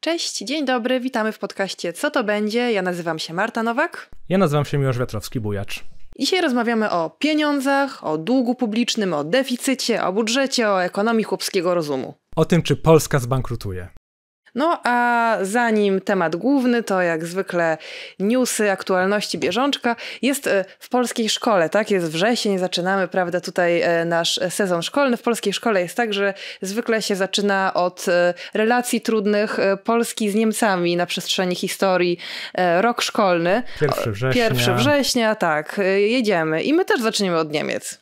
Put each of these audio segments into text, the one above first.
Cześć, dzień dobry, witamy w podcaście Co to będzie? Ja nazywam się Marta Nowak. Ja nazywam się Miłosz Wiatrowski-Bujacz. Dzisiaj rozmawiamy o pieniądzach, o długu publicznym, o deficycie, o budżecie, o ekonomii chłopskiego rozumu. O tym, czy Polska zbankrutuje. No a zanim temat główny, to jak zwykle newsy, aktualności, bieżączka. Jest e, w polskiej szkole, tak? Jest wrzesień, zaczynamy, prawda, tutaj e, nasz sezon szkolny. W polskiej szkole jest tak, że zwykle się zaczyna od e, relacji trudnych Polski z Niemcami na przestrzeni historii. Rok szkolny. 1 września. 1 września, tak. Jedziemy. I my też zaczniemy od Niemiec.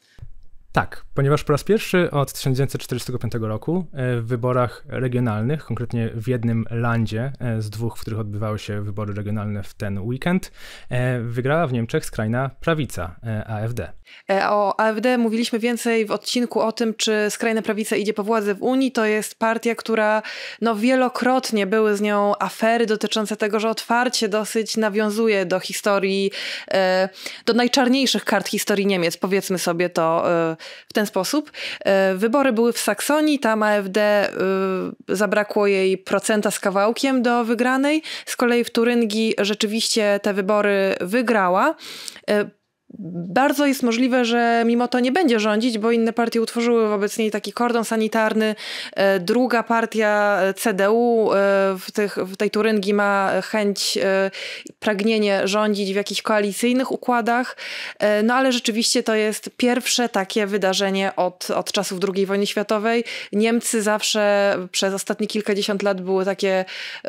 Tak, ponieważ po raz pierwszy od 1945 roku e, w wyborach regionalnych, konkretnie w jednym landzie e, z dwóch, w których odbywały się wybory regionalne w ten weekend, e, wygrała w Niemczech skrajna prawica AfD. E, o AfD mówiliśmy więcej w odcinku o tym, czy skrajna prawica idzie po władzy w Unii. To jest partia, która no, wielokrotnie były z nią afery dotyczące tego, że otwarcie dosyć nawiązuje do historii, e, do najczarniejszych kart historii Niemiec, powiedzmy sobie to e, w ten sposób. Wybory były w Saksonii, tam AfD zabrakło jej procenta z kawałkiem do wygranej. Z kolei w Turyngii rzeczywiście te wybory wygrała bardzo jest możliwe, że mimo to nie będzie rządzić, bo inne partie utworzyły wobec niej taki kordon sanitarny. E, druga partia e, CDU e, w, tych, w tej Turyngii ma chęć, pragnienie rządzić w jakichś koalicyjnych układach. No ale rzeczywiście to jest pierwsze takie wydarzenie od, od czasów II wojny światowej. Niemcy zawsze przez ostatnie kilkadziesiąt lat były takie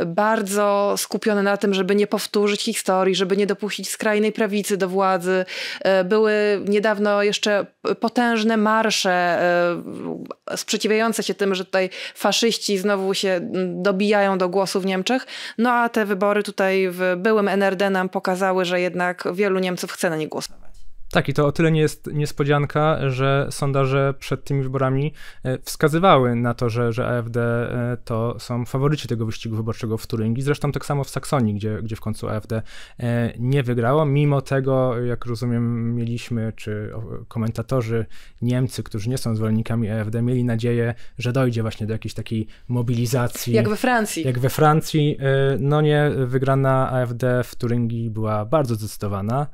bardzo skupione na tym, żeby nie powtórzyć historii, żeby nie dopuścić skrajnej prawicy do władzy, E, były niedawno jeszcze potężne marsze e, sprzeciwiające się tym, że tutaj faszyści znowu się dobijają do głosu w Niemczech. No a te wybory tutaj w byłym NRD nam pokazały, że jednak wielu Niemców chce na nie głosować. Tak, i to o tyle nie jest niespodzianka, że sondaże przed tymi wyborami e, wskazywały na to, że, że AfD e, to są faworyci tego wyścigu wyborczego w Turyngii. Zresztą tak samo w Saksonii, gdzie, gdzie w końcu AfD e, nie wygrało. Mimo tego, jak rozumiem, mieliśmy, czy komentatorzy Niemcy, którzy nie są zwolennikami AfD, mieli nadzieję, że dojdzie właśnie do jakiejś takiej mobilizacji. Jak we Francji. Jak we Francji. No nie, wygrana AfD w Turyngii była bardzo zdecydowana.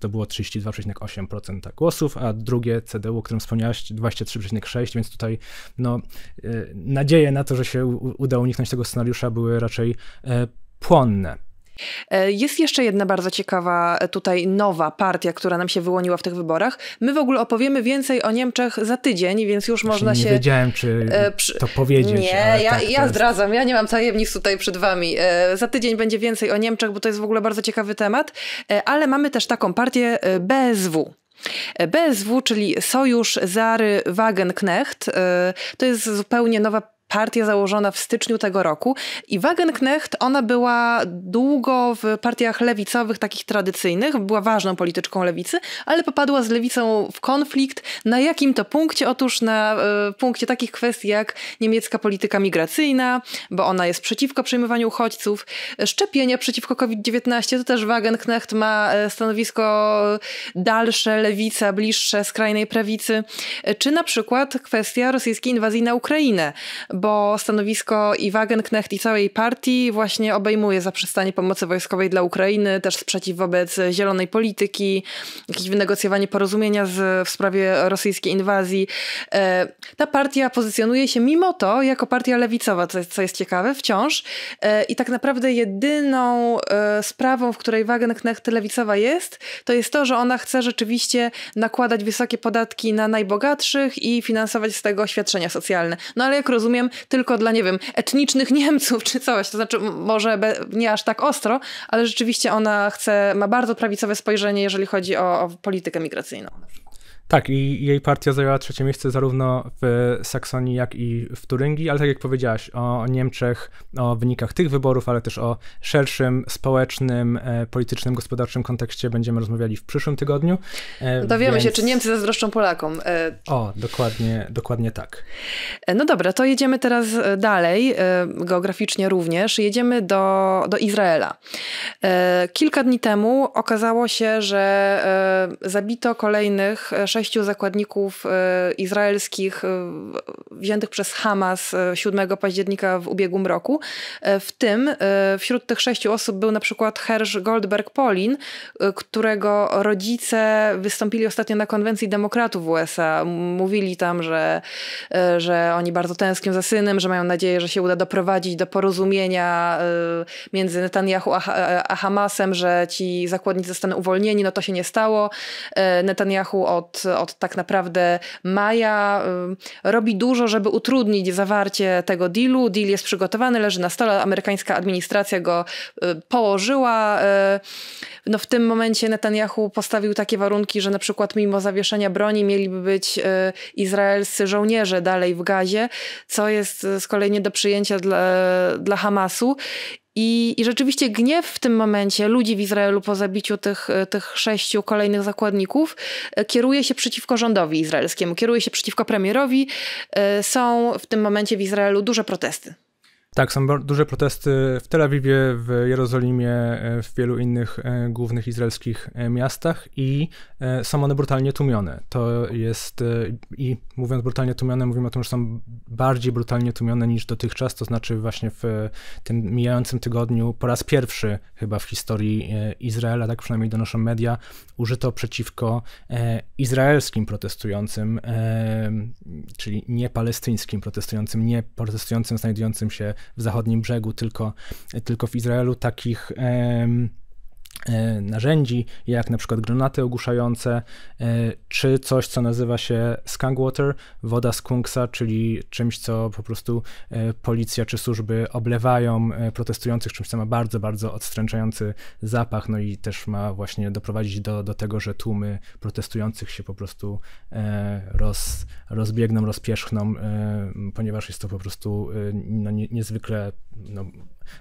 To było 32 56,8% głosów, a drugie CDU, o którym wspomniałeś, 23,6%, więc tutaj no, e, nadzieje na to, że się uda uniknąć tego scenariusza były raczej e, płonne. E, jest jeszcze jedna bardzo ciekawa e, tutaj nowa partia, która nam się wyłoniła w tych wyborach. My w ogóle opowiemy więcej o Niemczech za tydzień, więc już można nie się... Nie wiedziałem, czy e, przy... to powiedzieć. Nie, ja, tak ja zdradzam, ja nie mam tajemnic tutaj przed wami. Za tydzień będzie więcej o Niemczech, bo to jest w ogóle bardzo ciekawy temat, ale mamy też taką partię BSW. BSW, czyli Sojusz Zary Wagenknecht, to jest zupełnie nowa Partia założona w styczniu tego roku i Wagenknecht, ona była długo w partiach lewicowych, takich tradycyjnych, była ważną polityczką lewicy, ale popadła z lewicą w konflikt. Na jakim to punkcie? Otóż na y, punkcie takich kwestii jak niemiecka polityka migracyjna, bo ona jest przeciwko przyjmowaniu uchodźców, szczepienia przeciwko COVID-19, to też Wagenknecht ma e, stanowisko dalsze, lewica, bliższe skrajnej prawicy, e, czy na przykład kwestia rosyjskiej inwazji na Ukrainę, bo stanowisko i Wagenknecht i całej partii właśnie obejmuje zaprzestanie pomocy wojskowej dla Ukrainy, też sprzeciw wobec zielonej polityki, jakieś wynegocjowanie porozumienia z, w sprawie rosyjskiej inwazji. E, ta partia pozycjonuje się mimo to jako partia lewicowa, co jest, co jest ciekawe, wciąż. E, I tak naprawdę jedyną e, sprawą, w której Wagenknecht lewicowa jest, to jest to, że ona chce rzeczywiście nakładać wysokie podatki na najbogatszych i finansować z tego świadczenia socjalne. No ale jak rozumiem, tylko dla, nie wiem, etnicznych Niemców czy coś. To znaczy, może nie aż tak ostro, ale rzeczywiście ona chce, ma bardzo prawicowe spojrzenie, jeżeli chodzi o, o politykę migracyjną. Tak, i jej partia zajęła trzecie miejsce zarówno w Saksonii, jak i w Turyngii, ale tak jak powiedziałaś o Niemczech, o wynikach tych wyborów, ale też o szerszym społecznym, e, politycznym, gospodarczym kontekście będziemy rozmawiali w przyszłym tygodniu. E, Dowiemy więc... się, czy Niemcy zazdroszczą Polakom. E, o, dokładnie, dokładnie tak. No dobra, to jedziemy teraz dalej, geograficznie również. Jedziemy do, do Izraela. Kilka dni temu okazało się, że zabito kolejnych sześć sześciu zakładników e, izraelskich e, wziętych przez Hamas 7 e, października w ubiegłym roku. W tym wśród tych sześciu osób był na przykład Hersz Goldberg-Polin, którego rodzice wystąpili ostatnio na konwencji demokratów w USA. Mówili tam, że, że oni bardzo tęsknią za synem, że mają nadzieję, że się uda doprowadzić do porozumienia między Netanyahu a, a Hamasem, że ci zakładnicy zostaną uwolnieni. No to się nie stało. Netanyahu od od tak naprawdę maja y, robi dużo, żeby utrudnić zawarcie tego dealu. Deal jest przygotowany, leży na stole, amerykańska administracja go y, położyła. Y, no w tym momencie Netanyahu postawił takie warunki, że na przykład mimo zawieszenia broni mieliby być izraelscy żołnierze dalej w gazie, co jest z kolei nie do przyjęcia dla, dla Hamasu. I, I rzeczywiście gniew w tym momencie ludzi w Izraelu po zabiciu tych, tych sześciu kolejnych zakładników e, kieruje się przeciwko rządowi izraelskiemu, kieruje się przeciwko premierowi. E, są w tym momencie w Izraelu duże protesty. Tak, są duże protesty w Tel Awiwie, w Jerozolimie, e, w wielu innych e, głównych izraelskich e, miastach i są one brutalnie tłumione. To jest, i mówiąc brutalnie tłumione, mówimy o tym, że są bardziej brutalnie tłumione niż dotychczas, to znaczy właśnie w tym mijającym tygodniu po raz pierwszy chyba w historii Izraela, tak przynajmniej donoszą media, użyto przeciwko e, izraelskim protestującym, e, czyli nie palestyńskim protestującym, nie protestującym znajdującym się w zachodnim brzegu, tylko, tylko w Izraelu takich E, narzędzi, jak na przykład granaty ogłuszające, e, czy coś, co nazywa się skunkwater, woda z kunksa, czyli czymś, co po prostu e, policja czy służby oblewają protestujących, czymś, co ma bardzo, bardzo odstręczający zapach, no i też ma właśnie doprowadzić do, do tego, że tłumy protestujących się po prostu roz, rozbiegną, rozpierzchną, e, ponieważ jest to po prostu e, no, niezwykle no,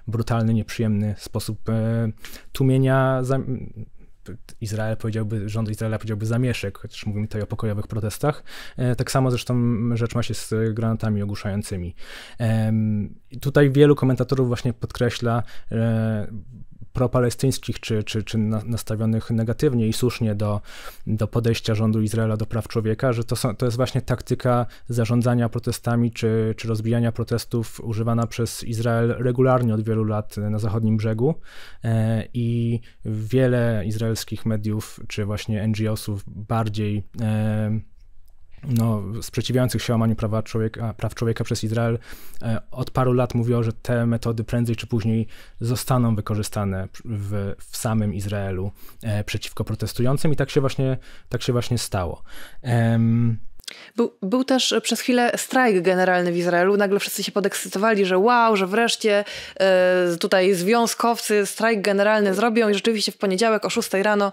brutalny, nieprzyjemny sposób e, tłumienia. Izrael powiedziałby, rząd Izraela powiedziałby zamieszek, chociaż mówimy tutaj o pokojowych protestach. Tak samo zresztą rzecz ma się z granatami ogłuszającymi. Tutaj wielu komentatorów właśnie podkreśla propalestyńskich czy, czy, czy nastawionych negatywnie i słusznie do, do podejścia rządu Izraela do praw człowieka, że to, są, to jest właśnie taktyka zarządzania protestami czy, czy rozbijania protestów używana przez Izrael regularnie od wielu lat na zachodnim brzegu e, i wiele izraelskich mediów czy właśnie NGO-sów bardziej e, no, sprzeciwiających się łamaniu prawa człowieka, praw człowieka przez Izrael e, od paru lat mówiło, że te metody prędzej czy później zostaną wykorzystane w, w samym Izraelu e, przeciwko protestującym i tak się właśnie, tak się właśnie stało. Um, był, był też e, przez chwilę strajk generalny w Izraelu. Nagle wszyscy się podekscytowali, że wow, że wreszcie y, tutaj związkowcy strajk generalny zrobią. I rzeczywiście w poniedziałek o 6 rano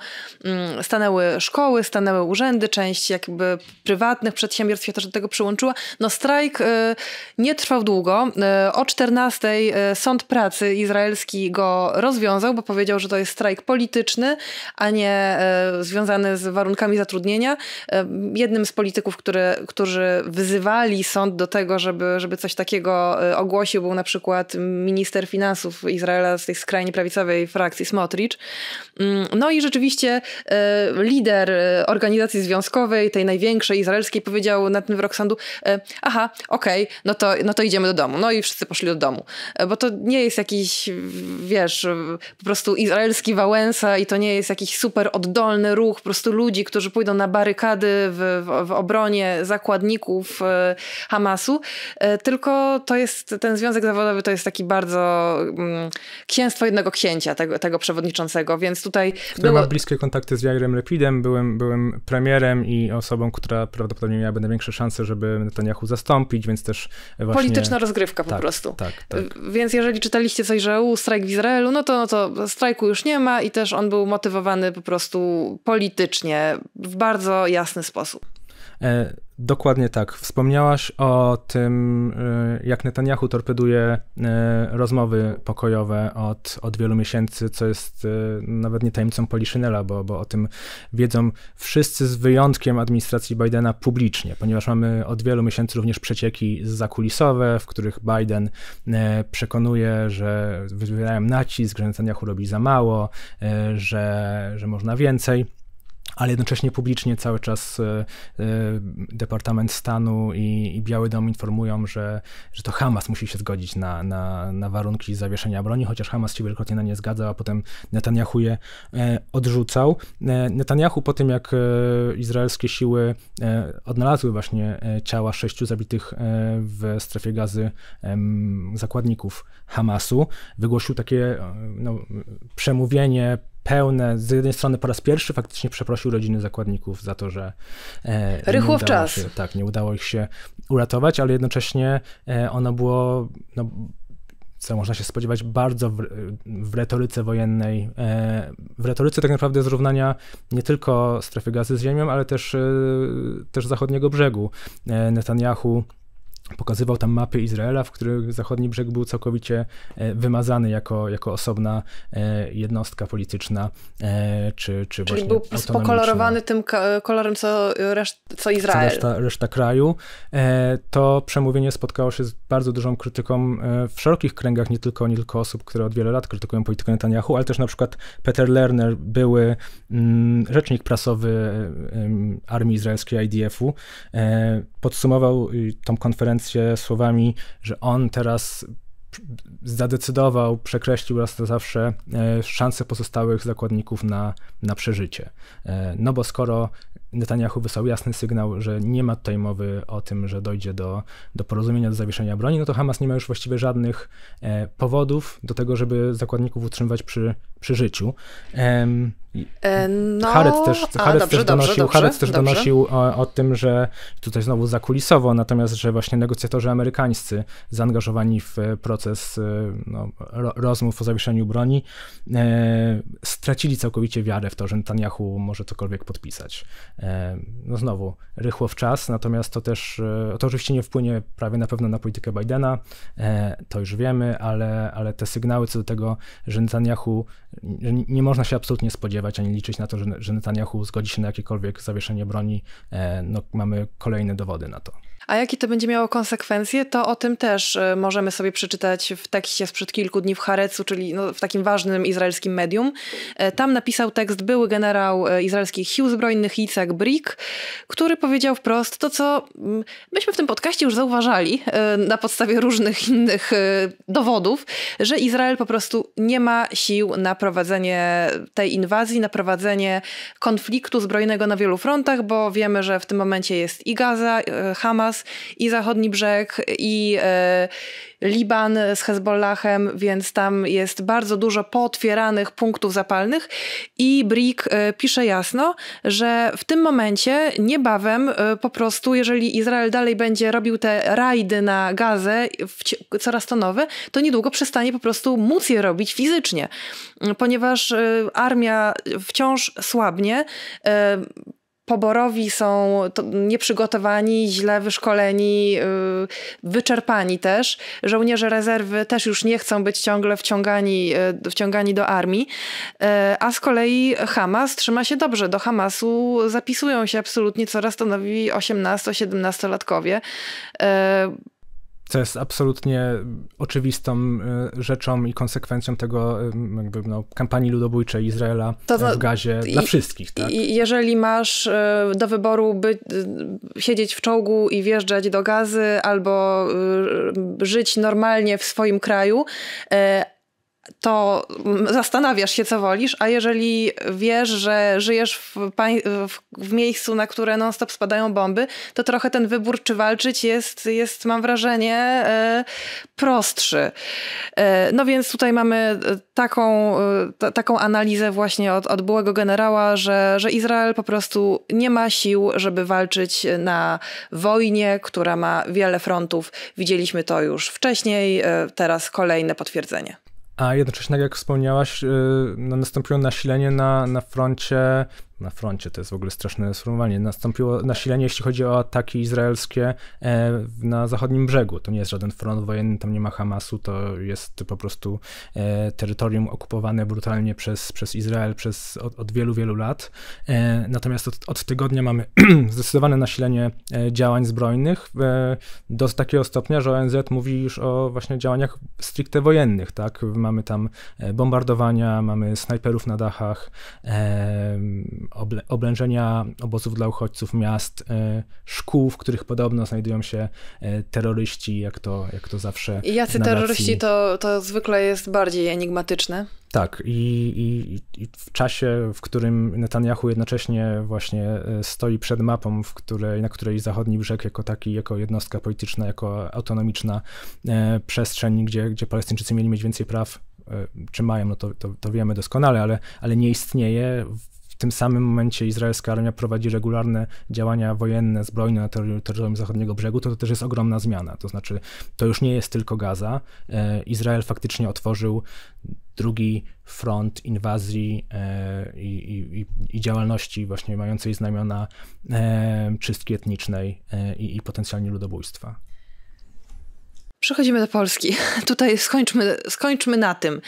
y, stanęły szkoły, stanęły urzędy, część jakby prywatnych przedsiębiorstw się też do tego przyłączyła. No strajk y, nie trwał długo. o 14 Sąd Pracy izraelski go rozwiązał, bo powiedział, że to jest strajk polityczny, a nie związany z warunkami zatrudnienia. jednym z polityków, które, którzy wyzywali sąd do tego, żeby, żeby coś takiego e, ogłosił, był na przykład minister finansów Izraela z tej skrajnie prawicowej frakcji Smotrich. Mm, no i rzeczywiście e, lider e, organizacji związkowej, tej największej izraelskiej, powiedział na ten wyrok sądu: Aha, okej, okay, no, to, no to idziemy do domu. No i wszyscy poszli do domu. Bo to nie jest jakiś, wiesz, po prostu izraelski Wałęsa i to nie jest jakiś super oddolny ruch po prostu ludzi, którzy pójdą na barykady w, w, w obronie zakładników e, Hamasu, e, tylko to jest, ten związek zawodowy to jest taki bardzo mm, księstwo jednego księcia, tego, tego przewodniczącego, więc tutaj... Który było... ma bliskie kontakty z Jairem Lepidem, byłem, byłem premierem i osobą, która prawdopodobnie miałaby największe szanse, żeby Netanyahu zastąpić, więc też właśnie... Polityczna rozgrywka po tak, prostu. Tak, tak. Więc jeżeli czytaliście coś, że u, strajk w Izraelu, no to, no to strajku już nie ma i też on był motywowany po prostu politycznie w bardzo jasny sposób. E, dokładnie tak. Wspomniałaś o tym, e, jak Netanyahu torpeduje e, rozmowy pokojowe od, od wielu miesięcy, co jest nawet nie tajemnicą Poliszynela, bo, bo o tym wiedzą wszyscy z wyjątkiem administracji Bidena publicznie, ponieważ mamy od wielu miesięcy również przecieki zakulisowe, w których Biden przekonuje, że wywierają nacisk, że Netanyahu robi za mało, że, że można więcej ale jednocześnie publicznie cały czas e, e, Departament Stanu i, i Biały Dom informują, że, że to Hamas musi się zgodzić na, na, na warunki zawieszenia broni, chociaż Hamas się wielokrotnie na nie zgadzał, a potem Netanyahu je e, odrzucał. Netanyahu po tym, jak izraelskie siły odnalazły właśnie ciała sześciu zabitych w strefie gazy zakładników Hamasu, wygłosił takie no, przemówienie pełne. Z jednej strony po raz pierwszy faktycznie przeprosił rodziny zakładników za to, że e, rychło w czas. Się, tak, nie udało ich się uratować, ale jednocześnie e, ono było. No, co można się spodziewać bardzo w, w retoryce wojennej, e, w retoryce tak naprawdę zrównania nie tylko strefy gazy z ziemią, ale też, e, też zachodniego brzegu. E, Netanyahu Pokazywał tam mapy Izraela, w których zachodni brzeg był całkowicie e, wymazany jako, jako osobna e, jednostka polityczna, e, czy, czy Czyli był spokolorowany tym kolorem, co, co Izrael. Co reszta, reszta kraju. To przemówienie spotkało się z bardzo dużą krytyką w szerokich kręgach, nie tylko, nie tylko osób, które od wielu lat krytykują politykę Netanyahu, ale też na przykład Peter Lerner, były mm, rzecznik prasowy Armii Izraelskiej IDF-u, podsumował tą konferencję referencję słowami, że on teraz zadecydował, przekreślił raz na zawsze e, szanse pozostałych zakładników na, na przeżycie. E, no bo skoro Netanyahu wysłał jasny sygnał, że nie ma tutaj mowy o tym, że dojdzie do, do porozumienia, do zawieszenia broni, no to Hamas nie ma już właściwie żadnych e, powodów do tego, żeby zakładników utrzymywać przy, przy życiu. Ehm, no, Haret też, Haret dobrze, też donosił, dobrze, Haret też donosił o, o, tym, że tutaj znowu zakulisowo, natomiast że właśnie negocjatorzy amerykańscy zaangażowani w e, proces e, no, rozmów o zawieszeniu broni e, stracili całkowicie wiarę w to, że Netanyahu może cokolwiek podpisać. E, no znowu, rychło w czas, natomiast to też, e, to oczywiście nie wpłynie prawie na pewno na politykę Bidena, e, to już wiemy, ale, ale te sygnały co do tego, że Netanyahu, że nie można się absolutnie spodziewać ani liczyć na to, że, Netanyahu zgodzi się na jakiekolwiek zawieszenie broni, no mamy kolejne dowody na to. A jakie to będzie miało konsekwencje, to o tym też y, możemy sobie przeczytać w tekście sprzed kilku dni w Harecu, czyli no w takim ważnym izraelskim medium. E, tam napisał tekst były generał e, izraelskich sił zbrojnych Yitzhak Brick, który powiedział wprost to, co mm, myśmy w tym podcaście już zauważali e, na podstawie różnych innych dowodów, że Izrael po prostu nie ma sił na prowadzenie tej inwazji, na prowadzenie konfliktu zbrojnego na wielu frontach, bo wiemy, że w tym momencie jest i Gaza, Hamas, i zachodni brzeg, i e, Liban z Hezbollahem, więc tam jest bardzo dużo potwieranych punktów zapalnych. I Brick e, pisze jasno, że w tym momencie niebawem e, po prostu, jeżeli Izrael dalej będzie robił te rajdy na gazę coraz to nowe, to niedługo przestanie po prostu móc je robić fizycznie, ponieważ armia wciąż słabnie poborowi są nieprzygotowani, źle wyszkoleni, y, wyczerpani też. Żołnierze rezerwy też już nie chcą być ciągle wciągani, y, wciągani do armii. Y, a z kolei Hamas trzyma się dobrze. Do Hamasu zapisują się absolutnie coraz to nowi 18-17-latkowie co jest absolutnie oczywistą y, rzeczą i konsekwencją tego y, jakby, no, kampanii ludobójczej Izraela to, w Gazie i, dla wszystkich. Tak? I jeżeli masz y, do wyboru by, siedzieć w czołgu i wjeżdżać do Gazy albo żyć normalnie w swoim kraju, to zastanawiasz się, co wolisz, a jeżeli wiesz, że żyjesz w, w, w miejscu, na które non-stop spadają bomby, to trochę ten wybór, czy walczyć, jest, jest mam wrażenie, e, prostszy. E, no więc tutaj mamy e, taką, taką analizę właśnie od, od byłego generała, że, że Izrael po prostu nie ma sił, żeby walczyć na wojnie, która ma wiele frontów. Widzieliśmy to już wcześniej, teraz kolejne potwierdzenie a jednocześnie, tak jak wspomniałaś, y, no, nastąpiło nasilenie na, na froncie na froncie. To jest w ogóle straszne sformułowanie. Nastąpiło nasilenie, jeśli chodzi o ataki izraelskie e, na zachodnim brzegu. To nie jest żaden front wojenny, tam nie ma Hamasu, to jest po prostu e, terytorium okupowane brutalnie przez, przez Izrael przez od, od wielu, wielu lat. E, natomiast od, od tygodnia mamy zdecydowane nasilenie działań zbrojnych do takiego stopnia, że ONZ mówi już o właśnie działaniach stricte wojennych, tak? Mamy tam bombardowania, mamy snajperów na dachach, oblężenia obozów dla uchodźców, miast, e, szkół, w których podobno znajdują się e, terroryści, jak to, jak to zawsze. I jacy terroryści to, to zwykle jest bardziej enigmatyczne. Tak, i, i, i, w czasie, w którym Netanyahu jednocześnie właśnie e, stoi przed mapą, w której, na której zachodni brzeg jako taki, jako jednostka polityczna, jako autonomiczna e, przestrzeń, gdzie, gdzie Palestyńczycy mieli mieć więcej praw, czy mają, no to, to, to wiemy doskonale, ale, ale nie istnieje. W tym samym momencie izraelska armia prowadzi regularne działania wojenne, zbrojne na terytorium zachodniego brzegu, to, to też jest ogromna zmiana. To znaczy, to już nie jest tylko Gaza. E, Izrael faktycznie otworzył drugi front inwazji e, i, i, i, działalności właśnie mającej znamiona e, czystki etnicznej i, i potencjalnie ludobójstwa. Przechodzimy do Polski. Tutaj skończmy, skończmy na tym.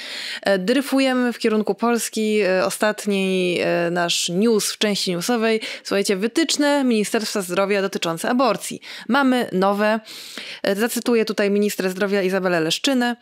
E, dryfujemy w kierunku Polski. E, ostatni e, nasz news w części newsowej. Słuchajcie, wytyczne Ministerstwa Zdrowia dotyczące aborcji. Mamy nowe. Zacytuję tutaj ministrę zdrowia Izabelę Leszczynę,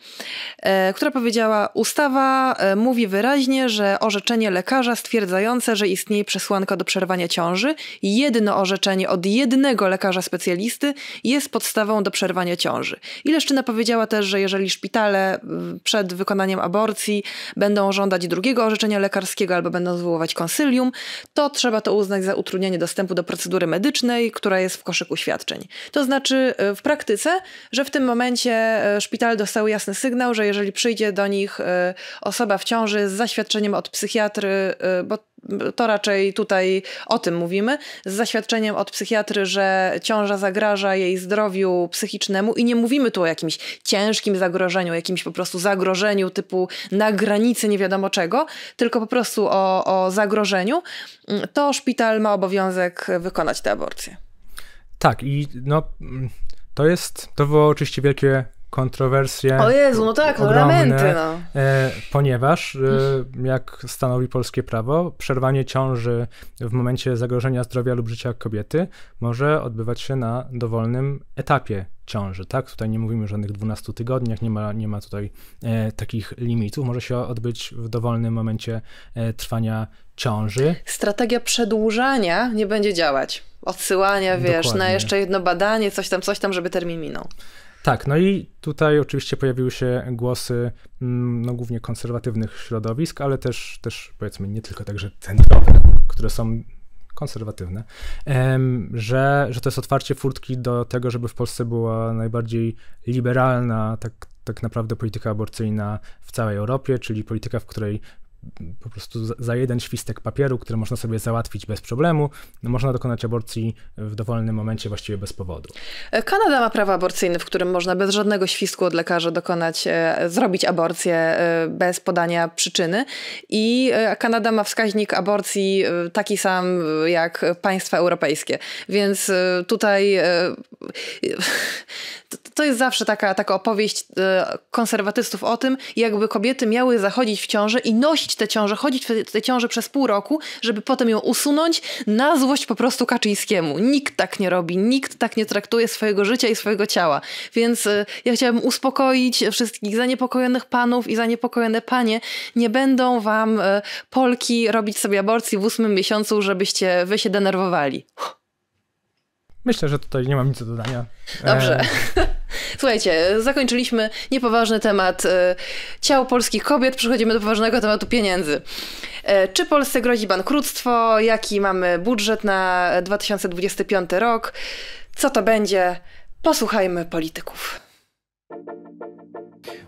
która powiedziała: Ustawa mówi wyraźnie, że orzeczenie lekarza stwierdzające, że istnieje przesłanka do przerwania ciąży, jedno orzeczenie od jednego lekarza specjalisty jest podstawą do przerwania ciąży. Ile Leszczyna powiedziała też, że jeżeli szpitale y, przed wykonaniem aborcji będą żądać drugiego orzeczenia lekarskiego albo będą zwoływać konsylium, to trzeba to uznać za utrudnienie dostępu do procedury medycznej, która jest w koszyku świadczeń. To znaczy y, w praktyce, że w tym momencie y, szpital dostał jasny sygnał, że jeżeli przyjdzie do nich osoba w ciąży z zaświadczeniem od psychiatry, bo to raczej tutaj o tym mówimy, z zaświadczeniem od psychiatry, że ciąża zagraża jej zdrowiu psychicznemu i nie mówimy tu o jakimś ciężkim zagrożeniu, jakimś po prostu zagrożeniu typu na granicy nie wiadomo czego, tylko po prostu o, o zagrożeniu, to szpital ma obowiązek wykonać tę aborcję. Tak, i no, to jest, to wywoła oczywiście wielkie kontrowersje. O Jezu, no tak, no ogromne, no lamenty, no. E, ponieważ, e, mhm. jak stanowi polskie prawo, przerwanie ciąży w momencie zagrożenia zdrowia lub życia kobiety może odbywać się na dowolnym etapie ciąży, tak? Tutaj nie mówimy o żadnych 12 tygodniach, nie ma, nie ma tutaj e, takich limitów. Może się odbyć w dowolnym momencie e, trwania ciąży. Strategia przedłużania nie będzie działać. Odsyłania, wiesz, Dokładnie. na jeszcze jedno badanie, coś tam, coś tam, żeby termin minął. Tak, no i tutaj oczywiście pojawiły się głosy mm, no, głównie konserwatywnych środowisk, ale też, też powiedzmy nie tylko także centrowych, które są konserwatywne, że, że to jest otwarcie furtki do tego, żeby w Polsce była najbardziej liberalna, tak, tak naprawdę polityka aborcyjna w całej Europie, czyli polityka, w której po prostu za jeden świstek papieru, który można sobie załatwić bez problemu, no, można dokonać aborcji w dowolnym momencie, właściwie bez powodu. E, Kanada ma prawo aborcyjne, w którym można bez żadnego świstku od lekarza dokonać, e, zrobić aborcję e, bez podania przyczyny. I Kanada ma wskaźnik aborcji taki sam jak państwa europejskie. Więc tutaj to jest zawsze taka, taka opowieść konserwatystów o tym, jakby kobiety miały zachodzić w ciąży i nosić nosić tę ciążę, chodzić w tę ciążę przez pół roku, żeby potem ją usunąć na złość po prostu Kaczyńskiemu. Nikt tak nie robi, nikt tak nie traktuje swojego życia i swojego ciała. Więc y, ja chciałabym uspokoić wszystkich zaniepokojonych panów i zaniepokojone panie. Nie będą wam y, Polki robić sobie aborcji w ósmym miesiącu, żebyście wy się denerwowali. Myślę, że tutaj nie mam nic do dodania. Dobrze. E, Słuchajcie, zakończyliśmy niepoważny temat e, ciał polskich kobiet, przechodzimy do poważnego tematu pieniędzy. E, czy Polsce grozi bankructwo? Jaki mamy budżet na 2025 rok? Co to będzie? Posłuchajmy polityków.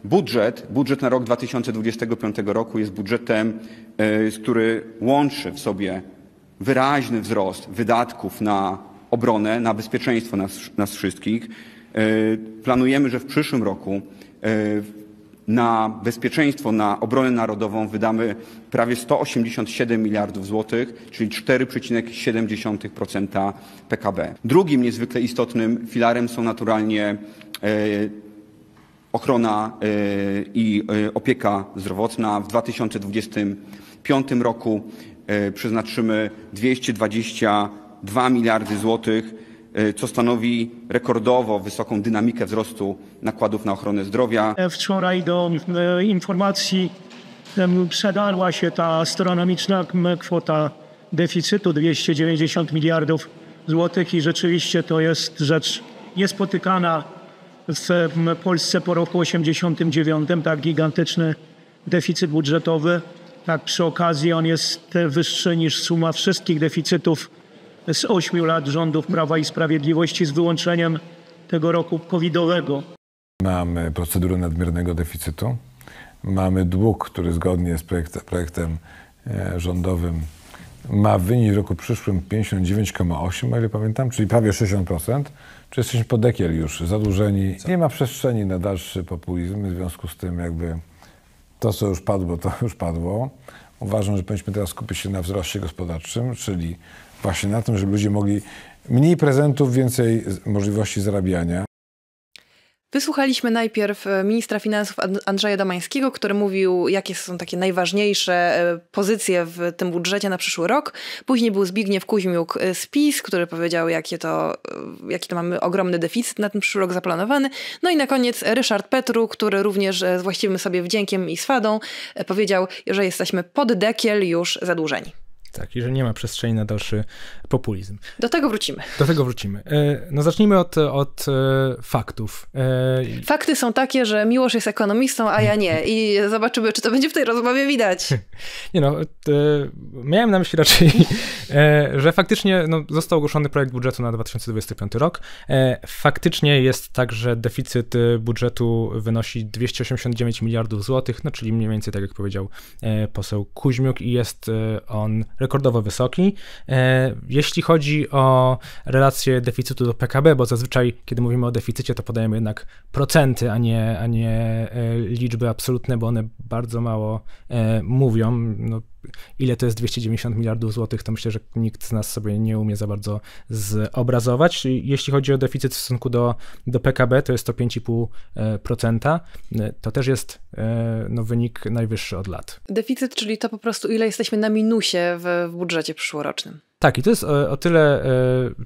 Budżet, budżet na rok 2025 roku jest budżetem, e, który łączy w sobie wyraźny wzrost wydatków na obronę, na bezpieczeństwo nas, nas wszystkich, E, planujemy, że w przyszłym roku e, na bezpieczeństwo, na obronę narodową wydamy prawie 187 miliardów złotych, czyli 4,7% PKB. Drugim niezwykle istotnym filarem są naturalnie e, ochrona i opieka zdrowotna. W 2025 roku przeznaczymy 222 miliardy złotych Y, co stanowi rekordowo wysoką dynamikę wzrostu nakładów na ochronę zdrowia. Wczoraj do y, informacji przedarła się ta astronomiczna kwota deficytu 290 miliardów złotych i rzeczywiście to jest rzecz niespotykana w Polsce po roku 89, tak gigantyczny deficyt budżetowy. Tak przy okazji on jest wyższy niż suma wszystkich deficytów z ośmiu lat rządów Prawa i Sprawiedliwości z wyłączeniem tego roku covidowego. Mamy procedurę nadmiernego deficytu, mamy dług, który zgodnie z projektem, projektem rządowym ma wynik w roku przyszłym 59,8, o ile pamiętam, czyli prawie 60%. Czy jesteśmy po dekiel już zadłużeni? Nie ma przestrzeni na dalszy populizm, w związku z tym jakby to, co już padło, to już padło. Uważam, że powinniśmy teraz skupić się na wzroście gospodarczym, czyli właśnie na tym, żeby ludzie mogli mniej prezentów, więcej możliwości zarabiania. Wysłuchaliśmy najpierw e, ministra finansów Andrzeja Domańskiego, który mówił, jakie są takie najważniejsze e, pozycje w tym budżecie na przyszły rok. Później był Zbigniew Kuźmiuk e, z PiS, który powiedział, jakie to, jaki to mamy ogromny deficyt na ten przyszły rok zaplanowany. No i na koniec Ryszard Petru, który również z właściwym sobie wdziękiem i swadą powiedział, że jesteśmy pod dekiel już zadłużeni. Tak, i że nie ma przestrzeni na dalszy populizm. Do tego wrócimy. Do tego wrócimy. E, no zacznijmy od, od e, faktów. E, Fakty są takie, że Miłosz jest ekonomistą, a ja nie. I zobaczymy, czy to będzie w tej rozmowie widać. Nie no, miałem na myśli raczej E, że faktycznie no, został ogłoszony projekt budżetu na 2025 rok. E, faktycznie jest tak, że deficyt e, budżetu wynosi 289 miliardów złotych, no czyli mniej więcej tak jak powiedział poseł Kuźmiuk i jest on rekordowo wysoki. Jeśli chodzi o relację deficytu do PKB, bo zazwyczaj kiedy mówimy o deficycie, to podajemy jednak procenty, a nie, a nie liczby absolutne, bo one bardzo mało mówią. No, ile to jest 290 miliardów złotych, to myślę, że nikt z nas sobie nie umie za bardzo zobrazować. Jeśli chodzi o deficyt w stosunku do, do PKB, to jest to 5,5%. E, e, to też jest e, no, wynik najwyższy od lat. Deficyt, czyli to po prostu ile jesteśmy na minusie w, w budżecie przyszłorocznym. Tak, i to jest o, e, o tyle e,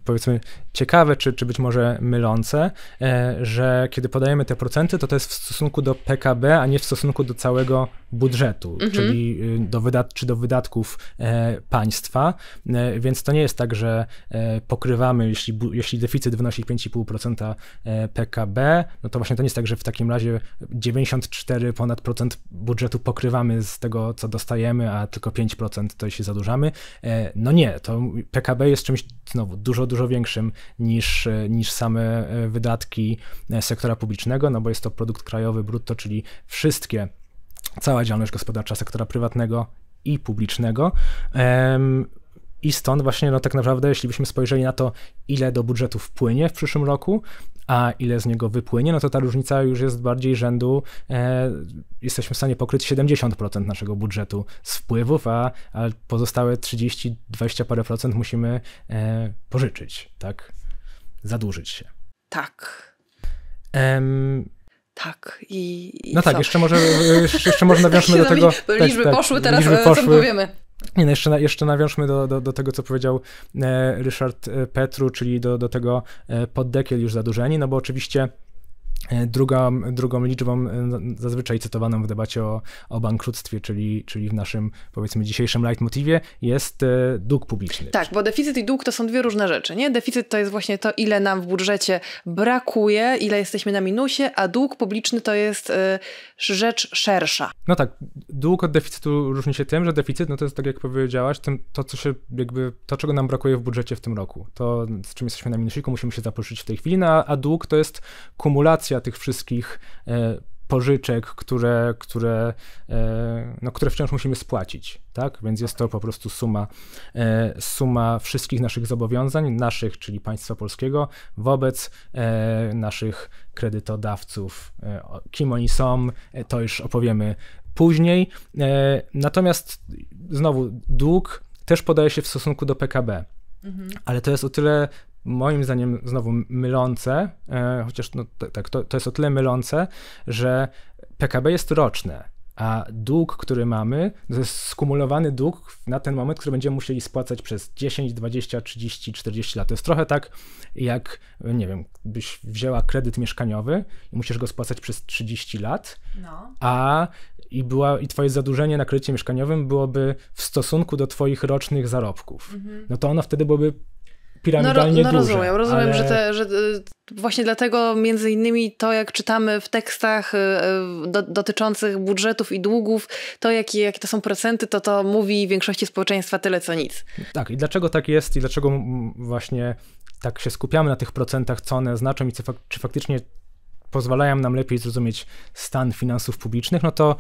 powiedzmy ciekawe, czy, czy być może mylące, e, że kiedy podajemy te procenty, to to jest w stosunku do PKB, a nie w stosunku do całego budżetu, mhm. czyli y, do wydat czy do wydatków państwa. Więc to nie jest tak, że pokrywamy, jeśli, jeśli deficyt wynosi 5,5% PKB, no to właśnie to nie jest tak, że w takim razie 94 ponad procent budżetu pokrywamy z tego, co dostajemy, a tylko 5% to się zadłużamy. No nie, to PKB jest czymś znowu dużo, dużo większym niż, niż same e, wydatki e, sektora publicznego, no bo jest to produkt krajowy brutto, czyli wszystkie, cała działalność gospodarcza sektora prywatnego i publicznego. I stąd właśnie, no tak naprawdę, jeśli byśmy spojrzeli na to, ile do budżetu wpłynie w przyszłym roku, a ile z niego wypłynie, no to ta różnica już jest bardziej rzędu, e, jesteśmy w stanie pokryć 70% naszego budżetu z wpływów, a, a pozostałe 30, 20 parę procent musimy e, pożyczyć, tak? Zadłużyć się. Tak. tak, i. i no tak, co? jeszcze może e, jeszcze, jeszcze może nawiążmy do tego. No, tak, liczby, tak, poszły tak, teraz, liczby e, poszły. co powiemy. Nie, no jeszcze, jeszcze nawiążmy do, do, do, tego, co powiedział e, Ryszard e, Petru, czyli do, do tego e, poddekiel już zadłużeni, no bo oczywiście Drugą, drugą liczbą zazwyczaj cytowaną w debacie o, o bankructwie, czyli, czyli w naszym powiedzmy dzisiejszym leitmotivie jest dług publiczny. Tak, bo deficyt i dług to są dwie różne rzeczy. Nie? Deficyt to jest właśnie to, ile nam w budżecie brakuje, ile jesteśmy na minusie, a dług publiczny to jest rzecz szersza. No tak, dług od deficytu różni się tym, że deficyt, no to jest tak jak powiedziałaś, tym, to, co się jakby, to czego nam brakuje w budżecie w tym roku, to z czym jesteśmy na minusiku, musimy się zapożyczyć w tej chwili, no, a, a dług to jest kumulacja tych wszystkich e, pożyczek, które, które, e, no, które wciąż musimy spłacić, tak? Więc jest to po prostu suma, e, suma wszystkich naszych zobowiązań, naszych, czyli państwa polskiego, wobec e, naszych kredytodawców. E, kim oni są, e, to już opowiemy później. E, natomiast znowu dług też podaje się w stosunku do PKB. Mhm. Ale to jest o tyle moim zdaniem znowu mylące, e, chociaż no, tak, to, to jest o tyle mylące, że PKB jest roczne, a dług, który mamy, to jest skumulowany dług na ten moment, który będziemy musieli spłacać przez 10, 20, 30, 40 lat. To jest trochę tak, jak, nie wiem, byś wzięła kredyt mieszkaniowy i musisz go spłacać przez 30 lat, no. a i, była, i twoje zadłużenie na kredycie mieszkaniowym byłoby w stosunku do twoich rocznych zarobków, mhm. no to ono wtedy byłoby no piramidalnie no, no duże. Rozumiem, rozumiem, ale... że, te, że y, właśnie dlatego między innymi to, jak czytamy w tekstach y, y, do, dotyczących budżetów i długów, to jakie, jakie to są procenty, to to mówi większości społeczeństwa tyle co nic. Tak, i dlaczego tak jest i dlaczego właśnie tak się skupiamy na tych procentach, co one znaczą i czy faktycznie pozwalają nam lepiej zrozumieć stan finansów publicznych, no to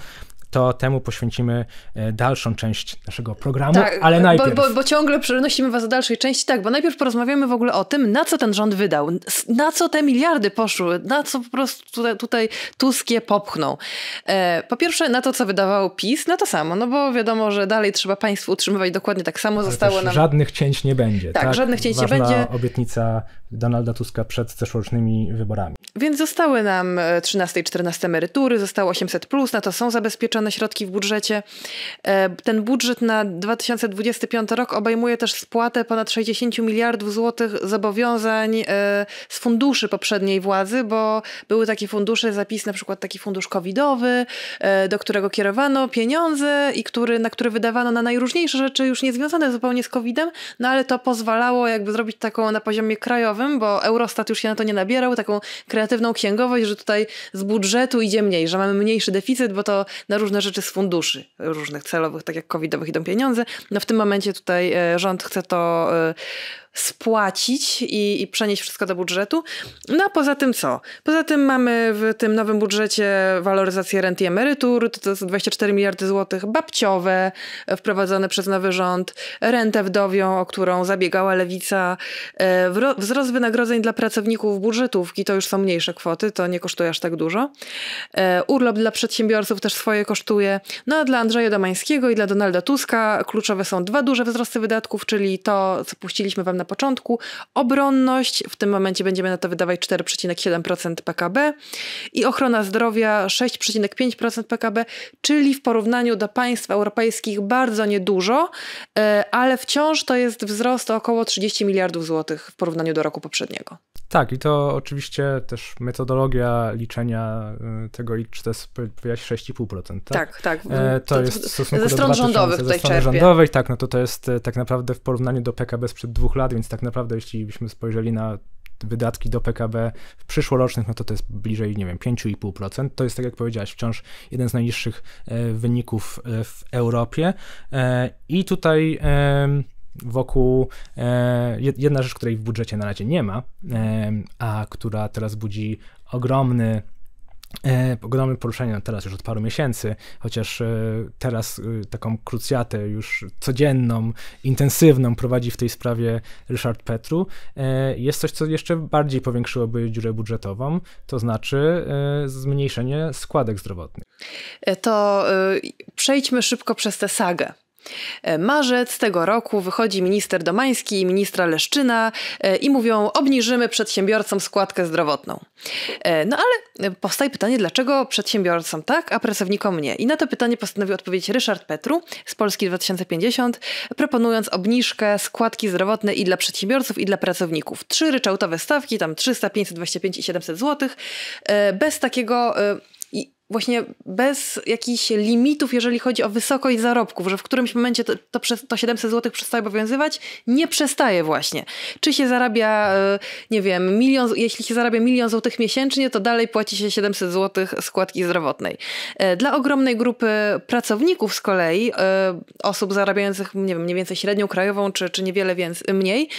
to temu poświęcimy e, dalszą część naszego programu, tak, ale najpierw... Bo, bo, bo ciągle przenosimy was do dalszej części, tak, bo najpierw porozmawiamy w ogóle o tym, na co ten rząd wydał, na co te miliardy poszły, na co po prostu tutaj, tutaj Tuskie popchnął. E, po pierwsze na to, co wydawał PiS, na to samo, no bo wiadomo, że dalej trzeba państwu utrzymywać dokładnie tak samo, ale zostało nam... Żadnych cięć nie będzie. Tak, tak żadnych cięć nie będzie. obietnica Donalda Tuska przed zeszłorocznymi wyborami. Więc zostały nam 13 i 14 emerytury, zostało 800+, plus, na to są zabezpieczone na środki w budżecie. E, ten budżet na 2025 rok obejmuje też spłatę ponad 60 miliardów złotych zobowiązań e, z funduszy poprzedniej władzy, bo były takie fundusze, zapis na przykład taki fundusz covidowy, e, do którego kierowano pieniądze i który, na który wydawano na najróżniejsze rzeczy już niezwiązane zupełnie z covidem, no ale to pozwalało jakby zrobić taką na poziomie krajowym, bo Eurostat już się na to nie nabierał, taką kreatywną księgowość, że tutaj z budżetu idzie mniej, że mamy mniejszy deficyt, bo to na różne różne rzeczy z funduszy różnych celowych, tak jak covidowych idą pieniądze. No w tym momencie tutaj e, rząd chce to e, spłacić i, i, przenieść wszystko do budżetu. No a poza tym co? Poza tym mamy w tym nowym budżecie waloryzację rent i emerytur, to, to 24 miliardy złotych, babciowe wprowadzone przez nowy rząd, rentę wdowią, o którą zabiegała lewica, e, wzrost wynagrodzeń dla pracowników budżetówki, to już są mniejsze kwoty, to nie kosztuje aż tak dużo. E, urlop dla przedsiębiorców też swoje kosztuje. No a dla Andrzeja Domańskiego i dla Donalda Tuska kluczowe są dwa duże wzrosty wydatków, czyli to, co puściliśmy wam na na początku. Obronność, w tym momencie będziemy na to wydawać 4,7% PKB i ochrona zdrowia 6,5% PKB, czyli w porównaniu do państw europejskich bardzo niedużo, e, ale wciąż to jest wzrost o około 30 miliardów złotych w porównaniu do roku poprzedniego. Tak, i to oczywiście też metodologia liczenia e, tego, czy to jest 6,5%, tak? Tak, tak. E, to, to, jest w stosunku ze stron do 2000, rządowych ze strony czerpie. rządowej, tak, no to to jest e, tak naprawdę w porównaniu do PKB sprzed dwóch lat więc tak naprawdę jeśli byśmy spojrzeli na wydatki do PKB w przyszłorocznych, no to to jest bliżej, nie wiem, 5,5%. To jest, tak jak powiedziałeś, wciąż jeden z najniższych e, wyników e, w Europie. E, I tutaj wokół jedna rzecz, której w budżecie na razie nie ma, a która teraz budzi ogromny E, Pogodamy poruszenia teraz już od paru miesięcy, chociaż e, teraz e, taką krucjatę już codzienną, intensywną prowadzi w tej sprawie Ryszard Petru. Jest coś, co jeszcze bardziej powiększyłoby dziurę budżetową, to znaczy zmniejszenie składek zdrowotnych. To przejdźmy szybko przez tę sagę E, marzec tego roku wychodzi minister Domański i ministra Leszczyna e, i mówią: obniżymy przedsiębiorcom składkę zdrowotną. E, no ale powstaje pytanie, dlaczego przedsiębiorcom tak, a pracownikom nie? I na to pytanie postanowił odpowiedzieć Ryszard Petru z Polski 2050, proponując obniżkę składki zdrowotnej i dla przedsiębiorców, i dla pracowników. Trzy ryczałtowe stawki, tam 300, 525 i 700 zł, bez takiego właśnie bez jakichś limitów, jeżeli chodzi o wysokość zarobków, że w którymś momencie to, to, to 700 zł przestaje obowiązywać, nie przestaje właśnie. Czy się zarabia, e, nie wiem, milion, jeśli się zarabia milion złotych miesięcznie, to dalej płaci się 700 zł składki zdrowotnej. E, dla ogromnej grupy pracowników z kolei, e, osób zarabiających, nie wiem, mniej więcej średnią krajową, czy, czy niewiele więcej, mniej,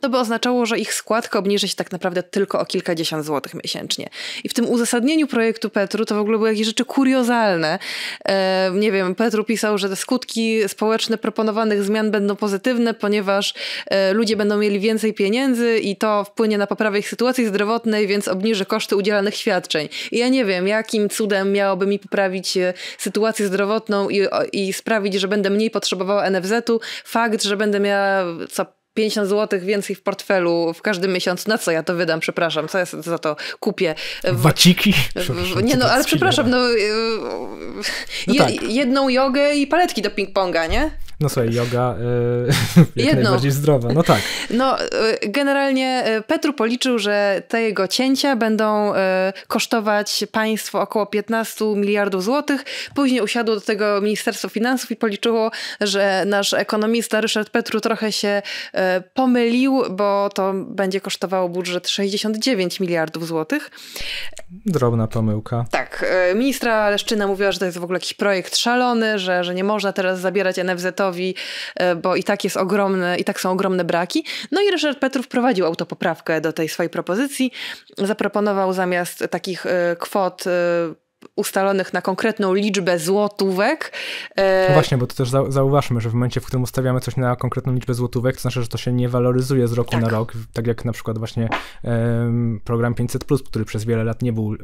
to by oznaczało, że ich składka obniży się tak naprawdę tylko o kilkadziesiąt złotych miesięcznie. I w tym uzasadnieniu projektu Petru to w ogóle były jakieś rzeczy kuriozalne. E, nie wiem, Petru pisał, że te skutki społeczne proponowanych zmian będą pozytywne, ponieważ e, ludzie będą mieli więcej pieniędzy i to wpłynie na poprawę ich sytuacji zdrowotnej, więc obniży koszty udzielanych świadczeń. I ja nie wiem, jakim cudem miałoby mi poprawić sytuację zdrowotną i, i sprawić, że będę mniej potrzebowała NFZ-u, fakt, że będę miała co 50 zł więcej w portfelu w każdy miesiąc, na co ja to wydam, przepraszam, co ja za to kupię? E, Waciki? W, nie no, ale przepraszam, no, e, no tak. jedną jogę i paletki do ping-ponga, nie? No słuchaj, yoga y, jak najbardziej zdrowa, no tak. No y, generalnie y, Petru policzył, że te jego cięcia będą y, kosztować państwo około 15 miliardów złotych. Później usiadło do tego Ministerstwo Finansów i policzyło, że nasz ekonomista Ryszard Petru trochę się y, pomylił, bo to będzie kosztowało budżet 69 miliardów złotych. Drobna pomyłka. Tak. Y, ministra Leszczyna mówiła, że to jest w ogóle jakiś projekt szalony, że, że nie można teraz zabierać NFZ-owi E, bo i tak jest ogromne, i tak są ogromne braki. No i Ryszard Petru wprowadził autopoprawkę do tej swojej propozycji. Zaproponował zamiast takich e, kwot e, ustalonych na konkretną liczbę złotówek. E, no właśnie, bo to też zauważmy, że w momencie, w którym ustawiamy coś na konkretną liczbę złotówek, to znaczy, że to się nie waloryzuje z roku tak. na rok, tak jak na przykład właśnie um, program 500, który przez wiele lat nie był um,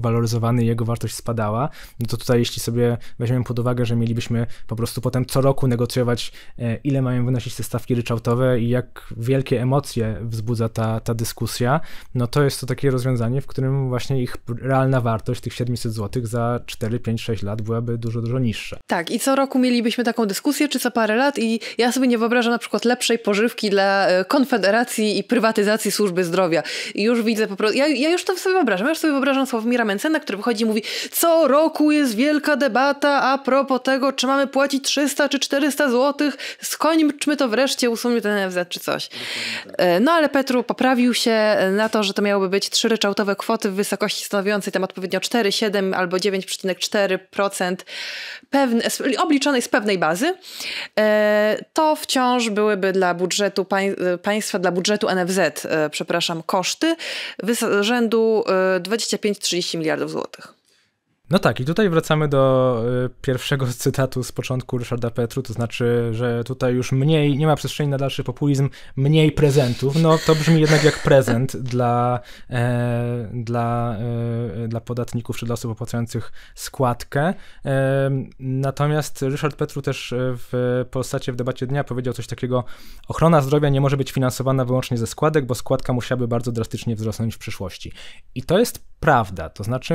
waloryzowany i jego wartość spadała. No to tutaj, jeśli sobie weźmiemy pod uwagę, że mielibyśmy po prostu potem co roku negocjować, e, ile mają wynosić te stawki ryczałtowe i jak wielkie emocje wzbudza ta, ta dyskusja, no to jest to takie rozwiązanie, w którym właśnie ich realna wartość, tych 700 złotych za 4, 5, 6 lat byłaby dużo, dużo niższa. Tak, i co roku mielibyśmy taką dyskusję, czy co parę lat, i ja sobie nie wyobrażam na przykład lepszej pożywki dla e, Konfederacji i prywatyzacji służby zdrowia. I już widzę po prostu, ja, ja już to sobie wyobrażam, ja już sobie wyobrażam Sławomira Mencena, który wychodzi i mówi, co roku jest wielka debata a propos tego, czy mamy płacić 300 czy 400 złotych, skończmy to wreszcie, usuniemy ten NFZ czy coś. Tak. E, no ale Petru poprawił się e, na to, że to miałoby być trzy ryczałtowe kwoty w wysokości stanowiącej tam odpowiednio 4, 7 7 albo 9,4% obliczonej z pewnej bazy, e, to wciąż byłyby dla budżetu e, państwa, dla budżetu NFZ, e, przepraszam, koszty rzędu 25-30 miliardów złotych. No tak, i tutaj wracamy do y, pierwszego cytatu z początku Ryszarda Petru, to znaczy, że tutaj już mniej, nie ma przestrzeni na dalszy populizm, mniej prezentów. No to brzmi jednak jak prezent dla, e, dla, e, dla podatników czy dla osób opłacających składkę. E, natomiast Ryszard Petru też w postaci w debacie dnia powiedział coś takiego: Ochrona zdrowia nie może być finansowana wyłącznie ze składek, bo składka musiałaby bardzo drastycznie wzrosnąć w przyszłości. I to jest prawda. To znaczy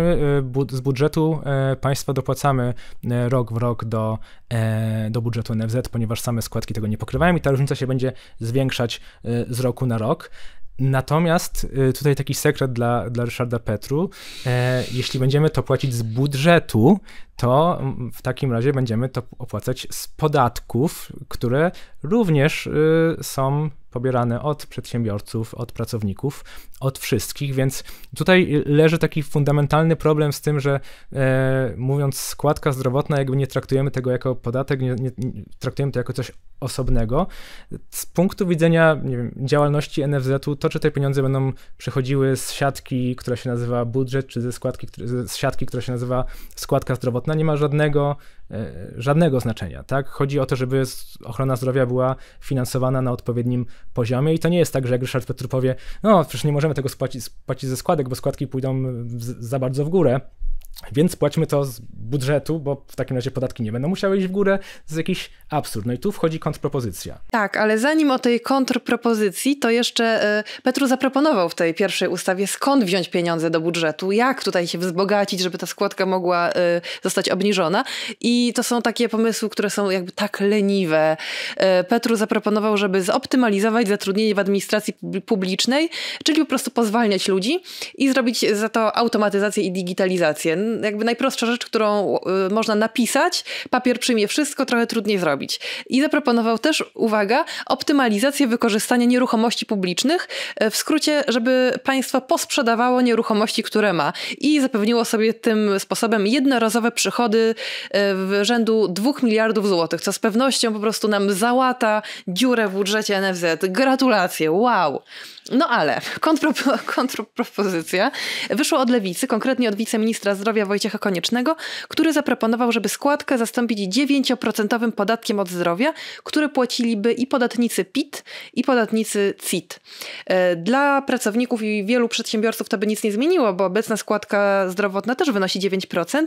y, z budżetu y, państwa dopłacamy y, rok w rok do, e, do budżetu NFZ, ponieważ same składki tego nie pokrywają i ta różnica się będzie zwiększać z roku na rok. Natomiast tutaj taki sekret dla, dla Ryszarda Petru. E, jeśli będziemy to płacić z budżetu, to w takim razie będziemy to opłacać z podatków, które również są pobierane od przedsiębiorców, od pracowników, od wszystkich, więc tutaj leży taki fundamentalny problem z tym, że e, mówiąc składka zdrowotna, jakby nie traktujemy tego jako podatek, nie, nie, traktujemy to jako coś osobnego. Z punktu widzenia wiem, działalności NFZ-u, to czy te pieniądze będą przychodziły z siatki, która się nazywa budżet, czy ze składki, z siatki, która się nazywa składka zdrowotna, nie ma żadnego E, żadnego znaczenia. Tak? Chodzi o to, żeby ochrona zdrowia była finansowana na odpowiednim poziomie i to nie jest tak, że jak Ryszard Petru powie, no przecież nie możemy tego spłacić, spłacić ze składek, bo składki pójdą w, za bardzo w górę, więc płaćmy to z budżetu, bo w takim razie podatki nie będą musiały iść w górę, z jakiś absurd. No i tu wchodzi kontrpropozycja. Tak, ale zanim o tej kontrpropozycji, to jeszcze e, Petru zaproponował w tej pierwszej ustawie, skąd wziąć pieniądze do budżetu, jak tutaj się wzbogacić, żeby ta składka mogła e, zostać obniżona. I to są takie pomysły, które są jakby tak leniwe. E, Petru zaproponował, żeby zoptymalizować zatrudnienie w administracji publicznej, czyli po prostu pozwalniać ludzi i zrobić za to automatyzację i digitalizację. No jakby najprostsza rzecz, którą y, można napisać. Papier przyjmie wszystko, trochę trudniej zrobić. I zaproponował też, uwaga, optymalizację wykorzystania nieruchomości publicznych, e, w skrócie, żeby państwo posprzedawało nieruchomości, które ma i zapewniło sobie tym sposobem jednorazowe przychody e, w rzędu 2 miliardów złotych, co z pewnością po prostu nam załata dziurę w budżecie NFZ. Gratulacje, wow! No ale kontrpropo kontrpropozycja wyszła od lewicy, konkretnie od wiceministra zdrowia Wojciecha Koniecznego, który zaproponował, żeby składkę zastąpić 9% podatkiem od zdrowia, który płaciliby i podatnicy PIT, i podatnicy CIT. E, dla pracowników i wielu przedsiębiorców to by nic nie zmieniło, bo obecna składka zdrowotna też wynosi 9%.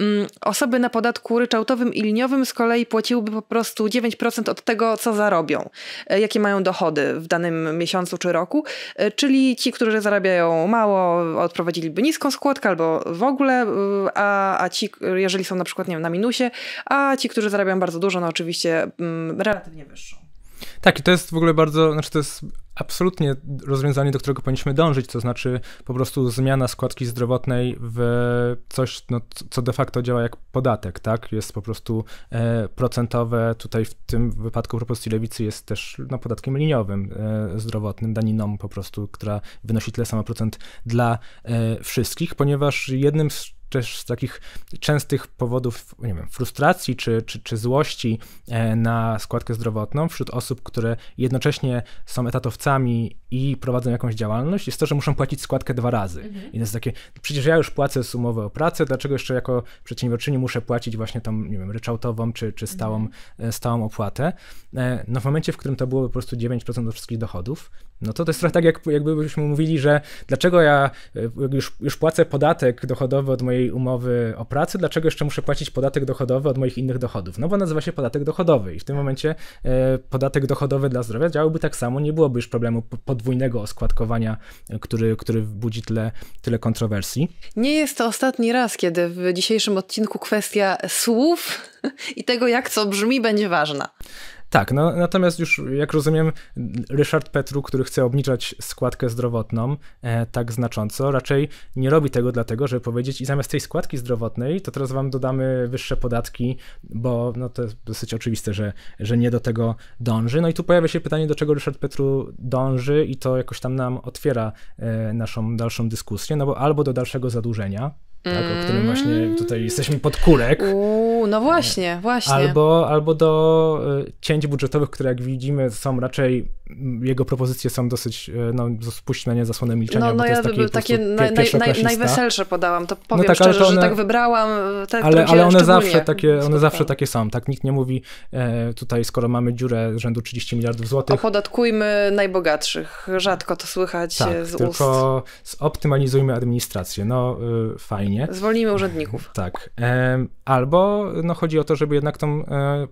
Mm, osoby na podatku ryczałtowym i liniowym z kolei płaciłyby po prostu 9% od tego, co zarobią, e, jakie mają dochody w danym miesiącu czy roku roku, e, czyli ci, którzy zarabiają mało, odprowadziliby niską składkę albo w ogóle, e, a, a ci, jeżeli są na przykład nie wiem, na minusie, a ci, którzy zarabiają bardzo dużo, no oczywiście mm, relatywnie wyższą. Tak, i to jest w ogóle bardzo, znaczy to jest absolutnie rozwiązanie, do którego powinniśmy dążyć, to znaczy po prostu zmiana składki zdrowotnej w coś, no, co de facto działa jak podatek, tak? Jest po prostu e, procentowe, tutaj w tym wypadku propozycji lewicy jest też no, podatkiem liniowym, e, zdrowotnym, daniną po prostu, która wynosi tyle samo procent dla e, wszystkich, ponieważ jednym z też z takich częstych powodów, nie wiem, frustracji czy, czy, czy złości e, na składkę zdrowotną wśród osób, które jednocześnie są etatowcami i prowadzą jakąś działalność, jest to, że muszą płacić składkę dwa razy. Mhm. I to jest takie, przecież ja już płacę sumowę o pracę, dlaczego jeszcze jako przedsiębiorczyni muszę płacić właśnie tam, nie wiem, ryczałtową czy, czy stałą, mhm. E, stałą opłatę. E, no w momencie, w którym to było po prostu 9% do wszystkich dochodów, no to to jest trochę tak, jak, jakbyśmy mówili, że dlaczego ja już, już płacę podatek dochodowy od mojej mojej umowy o pracę, dlaczego jeszcze muszę płacić podatek dochodowy od moich innych dochodów? No bo nazywa się podatek dochodowy i w tym momencie e, podatek dochodowy dla zdrowia działałby tak samo, nie byłoby już problemu podwójnego oskładkowania, e, który, który budzi tyle, tyle kontrowersji. Nie jest to ostatni raz, kiedy w dzisiejszym odcinku kwestia słów i tego, jak co brzmi, będzie ważna. Tak, no, natomiast już jak rozumiem, Ryszard Petru, który chce obniżać składkę zdrowotną e, tak znacząco, raczej nie robi tego dlatego, żeby powiedzieć i zamiast tej składki zdrowotnej, to teraz wam dodamy wyższe podatki, bo no, to jest dosyć oczywiste, że, że nie do tego dąży. No i tu pojawia się pytanie, do czego Ryszard Petru dąży i to jakoś tam nam otwiera e, naszą dalszą dyskusję, no bo albo do dalszego zadłużenia, tak, mm. o którym właśnie mm. tutaj jesteśmy pod kurek. Uuu, no właśnie, właśnie. Albo, albo do y, cięć budżetowych, które jak widzimy są raczej, mm, jego propozycje są dosyć, y, no, na nie zasłonę milczenia. No, no ja takie, takie naj, naj, naj, najweselsze podałam, to no powiem no tak, szczerze, one, że tak wybrałam te, Ale, ale one, zawsze takie, one zawsze takie są, tak? Nikt nie mówi e, tutaj, skoro mamy dziurę rzędu 30 miliardów złotych. Opodatkujmy najbogatszych, rzadko to słychać tak, e, z tylko ust. tylko zoptymalizujmy administrację, no y, fajnie spokojnie. Zwolnijmy urzędników. Tak. Albo no, chodzi o to, żeby jednak tą e,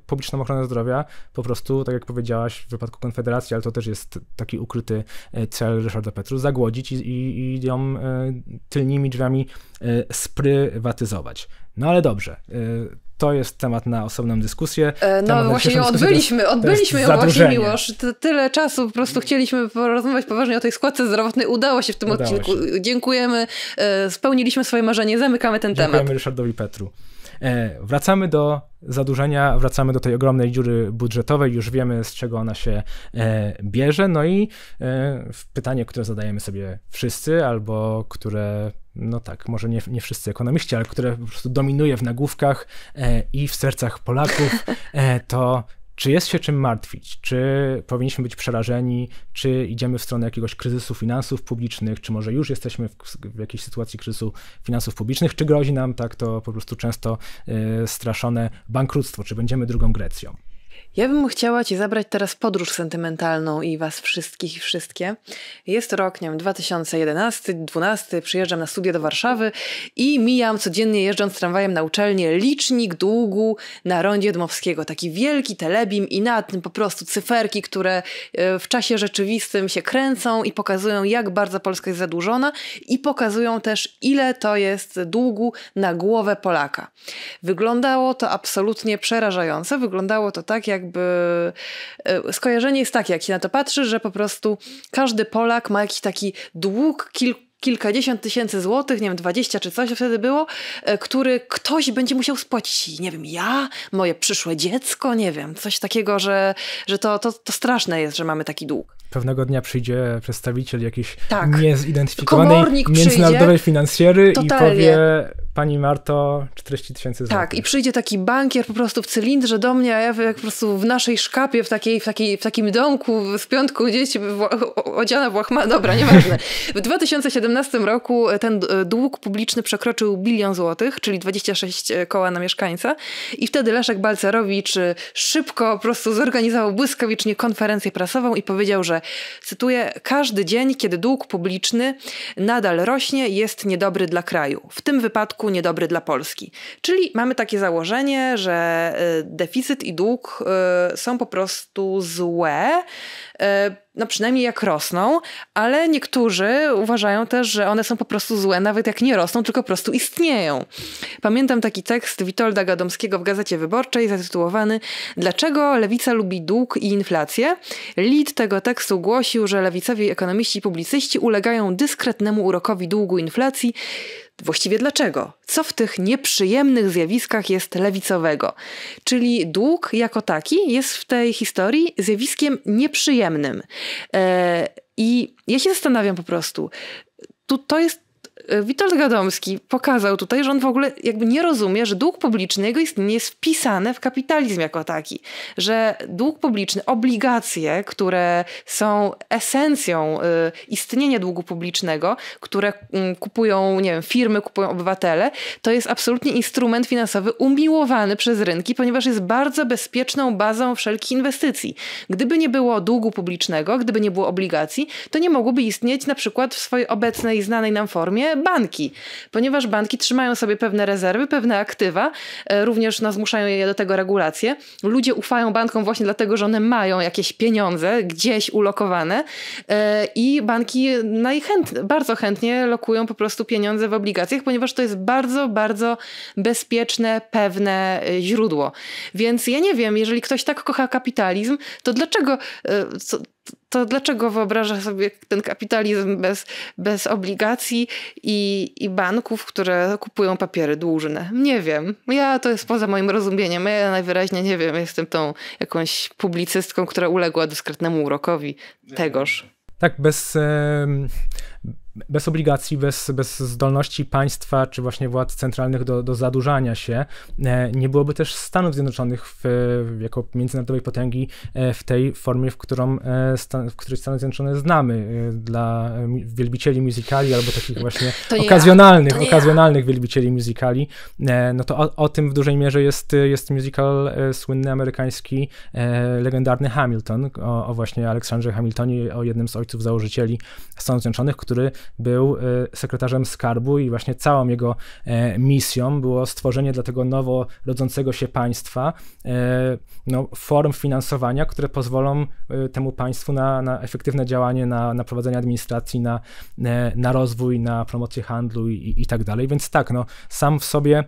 publiczną ochronę zdrowia po prostu, tak jak powiedziałaś w wypadku Konfederacji, ale to też jest taki ukryty e, cel Ryszarda Petru, zagłodzić i, i, i ją e, tylnymi drzwiami sprywatyzować. No ale dobrze, to jest temat na osobną dyskusję. E, no temat właśnie ją odbyliśmy, odbyliśmy ją właśnie Miłosz. Tyle czasu po prostu chcieliśmy porozmawiać poważnie o tej składce zdrowotnej. Udało się w tym Udało odcinku. Się. Dziękujemy. E, spełniliśmy swoje marzenie. Zamykamy ten Dziękujemy temat. Dziękujemy Ryszardowi Petru. E, wracamy do zadłużenia, wracamy do tej ogromnej dziury budżetowej, już wiemy z czego ona się bierze. No i pytanie, które zadajemy sobie wszyscy, albo które no tak, może nie, nie wszyscy ekonomiści, ale które po prostu dominuje w nagłówkach e, i w sercach Polaków, e, to czy jest się czym martwić? Czy powinniśmy być przerażeni? Czy idziemy w stronę jakiegoś kryzysu finansów publicznych? Czy może już jesteśmy w, w jakiejś sytuacji kryzysu finansów publicznych? Czy grozi nam tak to po prostu często e, straszone bankructwo? Czy będziemy drugą Grecją? Ja bym chciała Cię zabrać teraz podróż sentymentalną i Was wszystkich i wszystkie. Jest rok, nie wiem, 2011, 2012, przyjeżdżam na studia do Warszawy i mijam codziennie jeżdżąc tramwajem na uczelnię licznik długu na rondzie Dmowskiego. Taki wielki telebim i na tym po prostu cyferki, które e, w czasie rzeczywistym się kręcą i pokazują, jak bardzo Polska jest zadłużona i pokazują też, ile to jest długu na głowę Polaka. Wyglądało to absolutnie przerażająco. Wyglądało to tak, jak jakby e, skojarzenie jest takie, jak się na to patrzy, że po prostu każdy Polak ma jakiś taki dług kilku kilkadziesiąt tysięcy złotych, nie wiem, dwadzieścia czy coś wtedy było, e, który ktoś będzie musiał spłacić. Nie wiem, ja, moje przyszłe dziecko, nie wiem, coś takiego, że, że to, to, to straszne jest, że mamy taki dług pewnego dnia przyjdzie przedstawiciel jakiejś tak. niezidentyfikowanej międzynarodowej finansjery totalnie. i powie pani Marto 40 tysięcy złotych. Tak, i przyjdzie taki bankier po prostu w cylindrze do mnie, a ja jak po prostu w naszej szkapie, w, takiej, w, takiej, w takim domku w piątku dzieci odziana w łachma, dobra, nieważne. W 2017 roku ten e, dług publiczny przekroczył bilion złotych, czyli 26 e, koła na mieszkańca i wtedy Leszek Balcerowicz e, szybko po prostu zorganizował błyskawicznie konferencję prasową i powiedział, że cytuję: Każdy dzień, kiedy dług publiczny nadal rośnie, jest niedobry dla kraju, w tym wypadku niedobry dla Polski. Czyli mamy takie założenie, że y, deficyt i dług y, są po prostu złe, E, no przynajmniej jak rosną, ale niektórzy uważają też, że one są po prostu złe, nawet jak nie rosną, tylko po prostu istnieją. Pamiętam taki tekst Witolda Gadomskiego w Gazecie Wyborczej zatytułowany Dlaczego lewica lubi dług i inflację? Lid tego tekstu głosił, że lewicowi ekonomiści i publicyści ulegają dyskretnemu urokowi długu inflacji, Właściwie dlaczego? Co w tych nieprzyjemnych zjawiskach jest lewicowego? Czyli dług jako taki jest w tej historii zjawiskiem nieprzyjemnym. Yy, I ja się zastanawiam po prostu, tu, to jest E, Witold Gadomski pokazał tutaj, że on w ogóle jakby nie rozumie, że dług publiczny, jego istnienie jest wpisane w kapitalizm jako taki, że dług publiczny, obligacje, które są esencją e, istnienia długu publicznego, które mm, kupują, nie wiem, firmy, kupują obywatele, to jest absolutnie instrument finansowy umiłowany przez rynki, ponieważ jest bardzo bezpieczną bazą wszelkich inwestycji. Gdyby nie było długu publicznego, gdyby nie było obligacji, to nie mogłoby istnieć na przykład w swojej obecnej, znanej nam formie banki, ponieważ banki trzymają sobie pewne rezerwy, pewne aktywa, e, również nas no, zmuszają je do tego regulacje. Ludzie ufają bankom właśnie dlatego, że one mają jakieś pieniądze gdzieś ulokowane e, i banki najchętnie, bardzo chętnie lokują po prostu pieniądze w obligacjach, ponieważ to jest bardzo, bardzo bezpieczne, pewne e, źródło. Więc ja nie wiem, jeżeli ktoś tak kocha kapitalizm, to dlaczego... Co, to dlaczego wyobraża sobie ten kapitalizm bez, bez obligacji i, i banków, które kupują papiery dłużne? Nie wiem. Ja to jest poza moim rozumieniem. Ja najwyraźniej nie wiem. Jestem tą jakąś publicystką, która uległa dyskretnemu urokowi tegoż. Tak, bez bez obligacji, bez, bez zdolności państwa czy właśnie władz centralnych do, do zadłużania się, e, nie byłoby też Stanów Zjednoczonych w, jako międzynarodowej potęgi e, w tej formie, w, którą, e, w której Stany Zjednoczone znamy dla wielbicieli musicali albo takich właśnie okazjonalnych, ja. okazjonalnych ja. wielbicieli musicali. No to o, o, tym w dużej mierze jest, jest musical słynny amerykański, legendarny Hamilton, o, o właśnie Aleksandrze Hamiltonie, o jednym z ojców założycieli Stanów Zjednoczonych, który był y, sekretarzem skarbu i właśnie całą jego e, misją było stworzenie dla tego nowo rodzącego się państwa e, no, form finansowania, które pozwolą y, temu państwu na, na efektywne działanie, na, na prowadzenie administracji, na, e, na rozwój, na promocję handlu i, i, i tak dalej. Więc tak, no, sam w sobie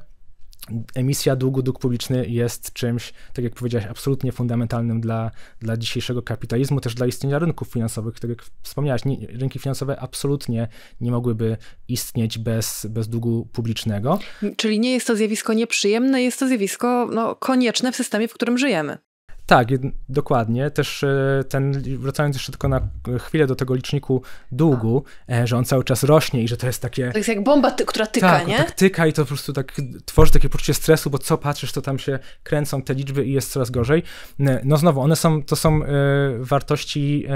emisja długu, dług publiczny jest czymś, tak jak powiedziałeś, absolutnie fundamentalnym dla, dla dzisiejszego kapitalizmu, też dla istnienia rynków finansowych, których tak wspomniałeś. Nie, rynki finansowe absolutnie nie mogłyby istnieć bez, bez długu publicznego. Czyli nie jest to zjawisko nieprzyjemne, jest to zjawisko no, konieczne w systemie, w którym żyjemy. Tak, dokładnie. Też e, ten, wracając jeszcze tylko na chwilę do tego liczniku długu, e, że on cały czas rośnie i że to jest takie... To jest jak bomba, ty, która tyka, tak, nie? Tak, tyka i to po prostu tak tworzy takie poczucie stresu, bo co patrzysz, to tam się kręcą te liczby i jest coraz gorzej. E, no znowu, one są, to są wartości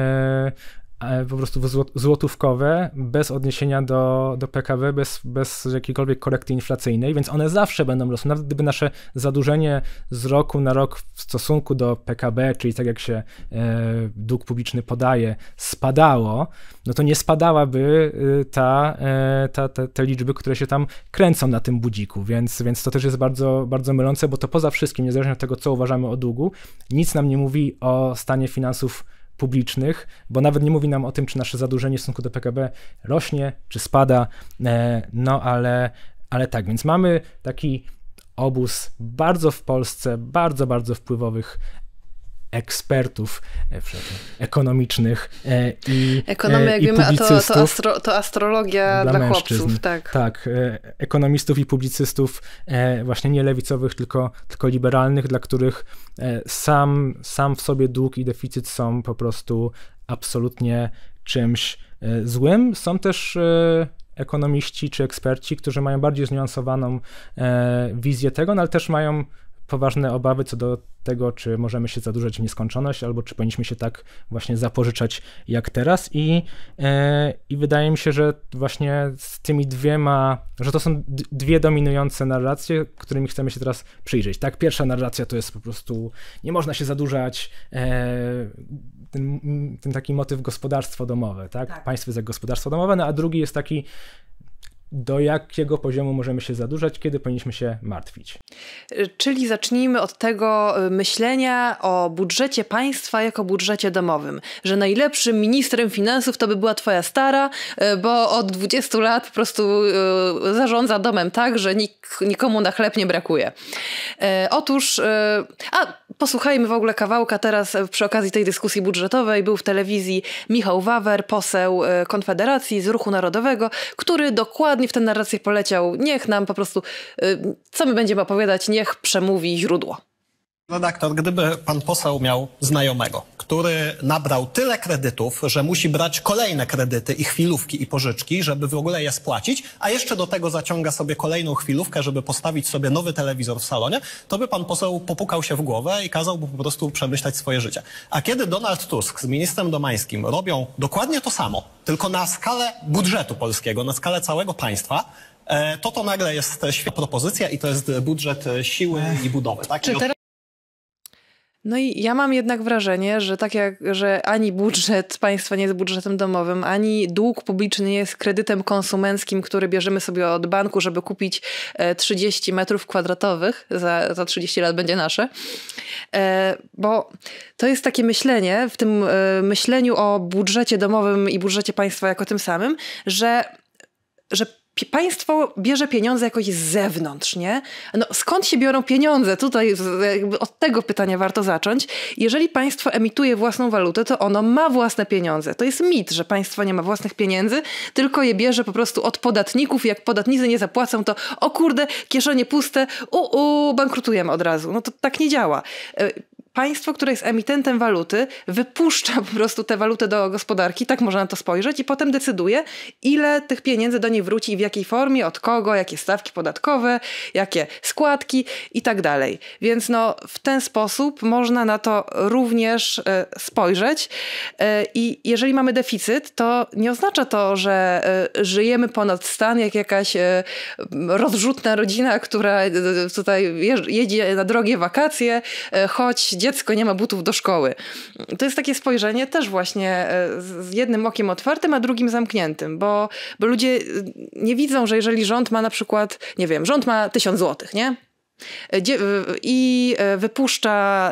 E, po prostu złotówkowe, bez odniesienia do, do PKB, bez, bez jakiejkolwiek korekty inflacyjnej, więc one zawsze będą rosły. Nawet gdyby nasze zadłużenie z roku na rok w stosunku do PKB, czyli tak jak się e, dług publiczny podaje, spadało, no to nie spadałaby y, ta, e, ta, te, te liczby, które się tam kręcą na tym budziku, więc, więc to też jest bardzo, bardzo mylące, bo to poza wszystkim, niezależnie od tego, co uważamy o długu, nic nam nie mówi o stanie finansów publicznych, bo nawet nie mówi nam o tym, czy nasze zadłużenie w stosunku do PKB rośnie, czy spada, e, no ale, ale tak, więc mamy taki obóz bardzo w Polsce, bardzo, bardzo wpływowych ekspertów e, ekonomicznych e, i e, Ekonomia, jak i wiemy, publicystów to, to, astro, to astrologia dla, dla mężczyzn. chłopców. Tak. tak, ekonomistów i publicystów właśnie nie lewicowych, tylko, tylko liberalnych, dla których sam, sam w sobie dług i deficyt są po prostu absolutnie czymś złym. Są też ekonomiści czy eksperci, którzy mają bardziej zniuansowaną wizję tego, no ale też mają poważne obawy co do tego, czy możemy się zadłużać w nieskończoność, albo czy powinniśmy się tak właśnie zapożyczać jak teraz. I, e, i wydaje mi się, że właśnie z tymi dwiema, że to są dwie dominujące narracje, którymi chcemy się teraz przyjrzeć. Tak, pierwsza narracja to jest po prostu nie można się zadłużać. E, ten, ten, taki motyw gospodarstwo domowe, tak? tak? Państwo jest jak gospodarstwo domowe, no a drugi jest taki do jakiego poziomu możemy się zadłużać, kiedy powinniśmy się martwić. Y, czyli zacznijmy od tego y, myślenia o budżecie państwa jako budżecie domowym, że najlepszym ministrem finansów to by była twoja stara, y, bo od 20 lat po prostu zarządza domem tak, że nik nikomu na chleb nie brakuje. Otóż, a posłuchajmy w ogóle kawałka teraz przy okazji tej dyskusji budżetowej. Był w telewizji Michał Wawer, poseł Konfederacji z Ruchu Narodowego, który dokładnie dokładnie w tę narrację poleciał. Niech nam po prostu, y, co my będziemy opowiadać, niech przemówi źródło. Redaktor, no gdyby pan poseł miał znajomego, który nabrał tyle kredytów, że musi brać kolejne kredyty i chwilówki i pożyczki, żeby w ogóle je spłacić, a jeszcze do tego zaciąga sobie kolejną chwilówkę, żeby postawić sobie nowy telewizor w salonie, to by pan poseł popukał się w głowę i kazał mu po prostu przemyśleć swoje życie. A kiedy Donald Tusk z ministrem Domańskim robią dokładnie to samo, tylko na skalę budżetu polskiego, na skalę całego państwa, e, to to nagle jest świetna propozycja i to jest budżet e, siły i budowy. Tak? No i ja mam jednak wrażenie, że tak jak, że ani budżet państwa nie jest budżetem domowym, ani dług publiczny nie jest kredytem konsumenckim, który bierzemy sobie od banku, żeby kupić 30 e, metrów kwadratowych, za, za 30 lat będzie nasze. E, bo to jest takie myślenie, w tym e, myśleniu o budżecie domowym i budżecie państwa jako tym samym, że że państwo bierze pieniądze jakoś z zewnątrz, nie? No, skąd się biorą pieniądze? Tutaj od tego pytania warto zacząć. Jeżeli państwo emituje własną walutę, to ono ma własne pieniądze. To jest mit, że państwo nie ma własnych pieniędzy, tylko je bierze po prostu od podatników. Jak podatnicy nie zapłacą, to o kurde, kieszenie puste, u, u bankrutujemy od razu. No to tak nie działa. E, państwo, które jest emitentem waluty, wypuszcza po prostu tę walutę do gospodarki, tak można na to spojrzeć, i potem decyduje, ile tych pieniędzy do niej wróci i w jakiej formie, od kogo, jakie stawki podatkowe, jakie składki i tak dalej. Więc no, w ten sposób można na to również e, spojrzeć. E, I jeżeli mamy deficyt, to nie oznacza to, że e, żyjemy ponad stan, jak jakaś rozrzutna rodzina, która tutaj jedzie na drogie wakacje, choć dziecko nie ma butów do szkoły. To jest takie spojrzenie też właśnie e, z jednym okiem otwartym, a drugim zamkniętym, bo, bo ludzie e, nie widzą, że jeżeli rząd ma na przykład, nie wiem, rząd ma tysiąc złotych, nie? E, I wypuszcza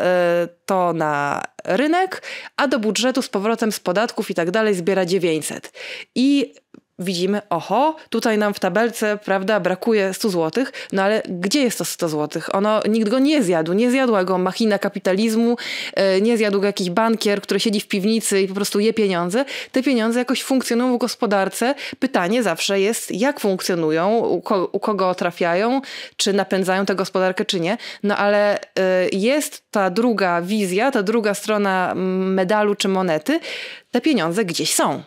to na rynek, a do budżetu z powrotem z podatków i tak dalej zbiera 900. I widzimy, oho, tutaj nam w tabelce, prawda, brakuje 100 zł, no ale gdzie jest to 100 zł? Ono, nikt go nie zjadł, nie zjadła go machina kapitalizmu, e, nie zjadł go jakiś bankier, który siedzi w piwnicy i po prostu je pieniądze. Te pieniądze jakoś funkcjonują w gospodarce. Pytanie zawsze jest, jak funkcjonują, u, ko u kogo trafiają, czy napędzają tę gospodarkę, czy nie. No ale e, jest ta druga wizja, ta druga strona medalu czy monety, te pieniądze gdzieś są.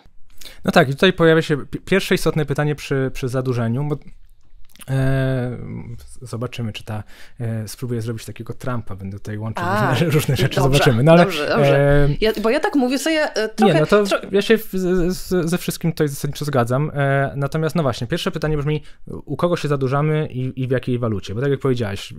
No tak, i tutaj pojawia się pierwsze istotne pytanie przy, przy zadłużeniu, bo e, zobaczymy, czy ta, e, spróbuję zrobić takiego Trumpa, będę tutaj łączył A, różne, różne, rzeczy, dobrze, zobaczymy. No, ale, dobrze, dobrze. E, ja, bo ja tak mówię sobie e, trochę... Nie, no to tro... ja się z, ze wszystkim tutaj zasadniczo zgadzam, e, natomiast no właśnie, pierwsze pytanie brzmi, u kogo się zadłużamy i, i w jakiej walucie, bo tak jak powiedziałaś, y,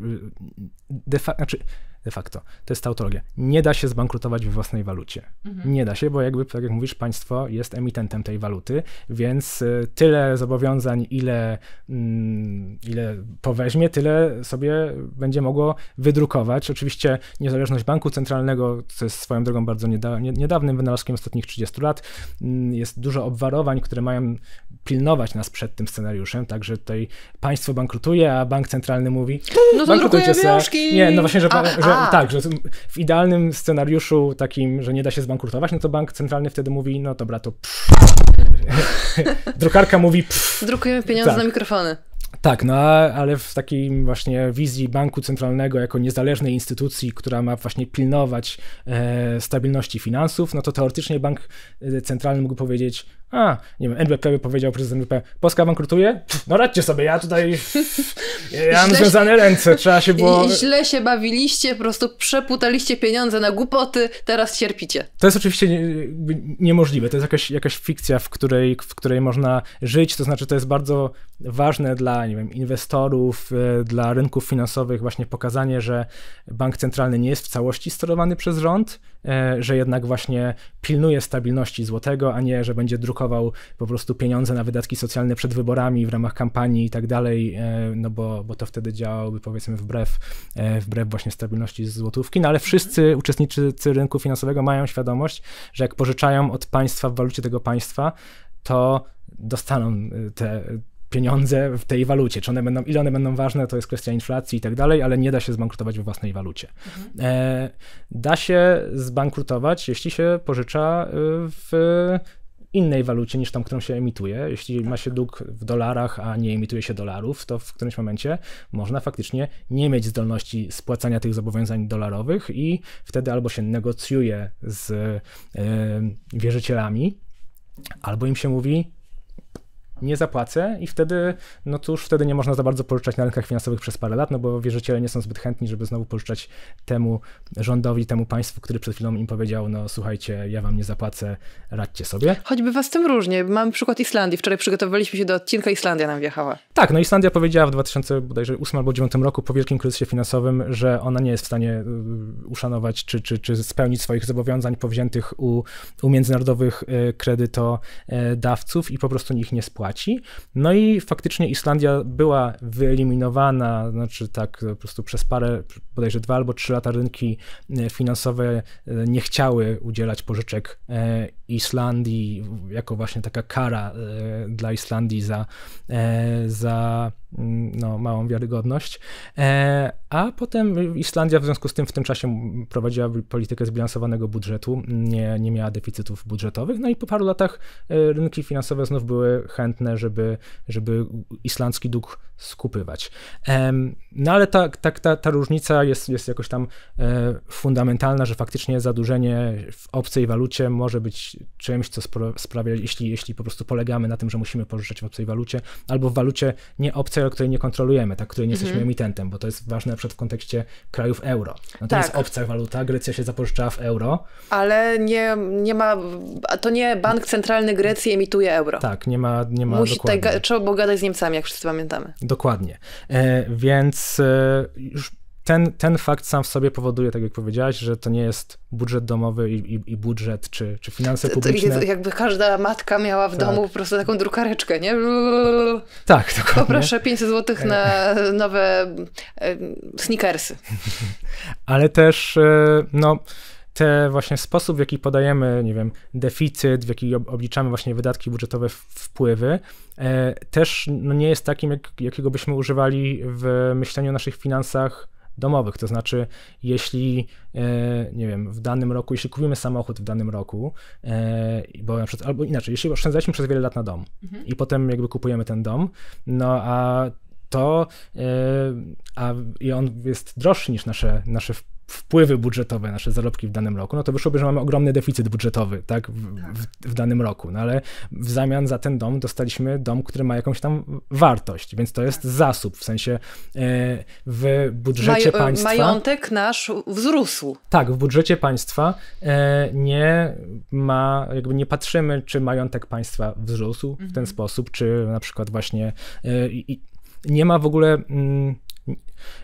de facto, znaczy de facto. To jest tautologia. Nie da się zbankrutować we własnej walucie. Mhm. Nie da się, bo jakby, tak jak mówisz, państwo jest emitentem tej waluty, więc y, tyle zobowiązań, ile, mm, ile poweźmie, tyle sobie będzie mogło wydrukować. Oczywiście niezależność banku centralnego, co jest swoją drogą bardzo niedawnym wynalazkiem ostatnich 30 lat, mm, jest dużo obwarowań, które mają pilnować nas przed tym scenariuszem, także tutaj państwo bankrutuje, a bank centralny mówi, no to bankrutujcie sobie. Nie, no właśnie, że, a, że, tak. tak. że w idealnym scenariuszu takim, że nie da się zbankrutować, no to bank centralny wtedy mówi, no dobra, to pff. drukarka mówi pff. Drukujemy pieniądze tak. na mikrofony. Tak, no ale w takiej właśnie wizji banku centralnego jako niezależnej instytucji, która ma właśnie pilnować e, stabilności finansów, no to teoretycznie bank e, centralny mógł powiedzieć, a, nie wiem, NBP by powiedział przez NBP, Polska bankrutuje? No radźcie sobie, ja tutaj ja mam związane ręce, trzeba się było... Źle się bawiliście, po prostu przeputaliście pieniądze na głupoty, teraz cierpicie. To jest oczywiście nie, niemożliwe, to jest jakaś, jakaś fikcja, w której, w której można żyć, to znaczy to jest bardzo ważne dla, nie wiem, inwestorów, e, dla rynków finansowych właśnie pokazanie, że bank centralny nie jest w całości sterowany przez rząd, e, że jednak właśnie pilnuje stabilności złotego, a nie, że będzie druk po prostu pieniądze na wydatki socjalne przed wyborami w ramach kampanii i tak dalej, e, no bo, bo to wtedy działałoby powiedzmy wbrew, e, wbrew właśnie stabilności złotówki, no ale wszyscy uczestnicy rynku finansowego mają świadomość, że jak pożyczają od państwa w walucie tego państwa, to dostaną e, te, pieniądze w tej walucie. Czy one będą, ile one będą ważne, to jest kwestia inflacji i tak dalej, ale nie da się zbankrutować we własnej walucie. Mhm. E, da się zbankrutować, jeśli się pożycza w innej walucie niż tą, którą się emituje. Jeśli ma się dług w dolarach, a nie emituje się dolarów, to w którymś momencie można faktycznie nie mieć zdolności spłacania tych zobowiązań dolarowych i wtedy albo się negocjuje z e, wierzycielami, albo im się mówi, nie zapłacę i wtedy, no cóż, wtedy nie można za bardzo pożyczać na rynkach finansowych przez parę lat, no bo wierzyciele nie są zbyt chętni, żeby znowu pożyczać temu rządowi, temu państwu, który przed chwilą im powiedział, no słuchajcie, ja wam nie zapłacę, radźcie sobie. Choćby was tym różnie. Mam przykład Islandii. Wczoraj przygotowywaliśmy się do odcinka, Islandia nam wjechała. Tak, no Islandia powiedziała w 2008 albo 2009 roku po wielkim kryzysie finansowym, że ona nie jest w stanie y, uszanować czy, czy, czy spełnić swoich zobowiązań powziętych u, u międzynarodowych y, kredytodawców e, i po prostu ich nie spłaca płaci. No i faktycznie Islandia była wyeliminowana, znaczy tak po prostu przez parę, bodajże dwa albo trzy lata rynki e, finansowe e, nie chciały udzielać pożyczek e, Islandii jako właśnie taka kara dla Islandii za, za Mm, no, małą wiarygodność. E, a potem Islandia w związku z tym w tym czasie prowadziła politykę zbilansowanego budżetu, nie, nie miała deficytów budżetowych. No i po paru latach e, rynki finansowe znów były chętne, żeby, żeby islandzki dług skupywać. No ale ta, tak, ta, ta, różnica jest, jest jakoś tam e, fundamentalna, że faktycznie zadłużenie w obcej walucie może być czymś, co sprawia, jeśli, jeśli po prostu polegamy na tym, że musimy pożyczać w obcej walucie, albo w walucie nie obcej, ale której nie kontrolujemy, tak, której nie mhm. jesteśmy emitentem, bo to jest ważne na przykład w kontekście krajów euro. No to tak. jest obca waluta, Grecja się zapożyczała w euro. Ale nie, nie ma, to nie bank centralny Grecji emituje euro. Tak, nie ma, nie ma Musi, dokładnie. Tutaj, trzeba było gadać z Niemcami, jak wszyscy pamiętamy. Dokładnie. E, więc e, już ten, ten fakt sam w sobie powoduje, tak jak powiedziałaś, że to nie jest budżet domowy i, i, i budżet czy, czy finanse publiczne. To, to jakby każda matka miała w tak. domu po prostu taką drukareczkę, nie? Tak, dokładnie. Poproszę 500 zł e. na nowe sneakersy. Ale też, no te właśnie sposób, w jaki podajemy, nie wiem, deficyt, w jaki obliczamy właśnie wydatki budżetowe, wpływy, e, też no, nie jest takim, jak, jakiego byśmy używali w myśleniu o naszych finansach domowych. To znaczy, jeśli, e, nie wiem, w danym roku, jeśli kupimy samochód w danym roku, e, bo na przykład, albo inaczej, jeśli oszczędzaliśmy przez wiele lat na dom mhm. i potem jakby kupujemy ten dom, no a to, a i on jest droższy niż nasze, nasze wpływy budżetowe, nasze zarobki w danym roku, no to wyszłoby, że mamy ogromny deficyt budżetowy, tak, w, tak. w, w, danym roku, no ale w zamian za ten dom dostaliśmy dom, który ma jakąś tam wartość, więc to jest tak. zasób, w sensie e, w budżecie Maj, e, państwa... Majątek nasz wzrósł. Tak, w budżecie państwa e, nie ma, jakby nie patrzymy, czy majątek państwa wzrósł w ten mhm. sposób, czy na przykład właśnie nie ma w ogóle... Mm,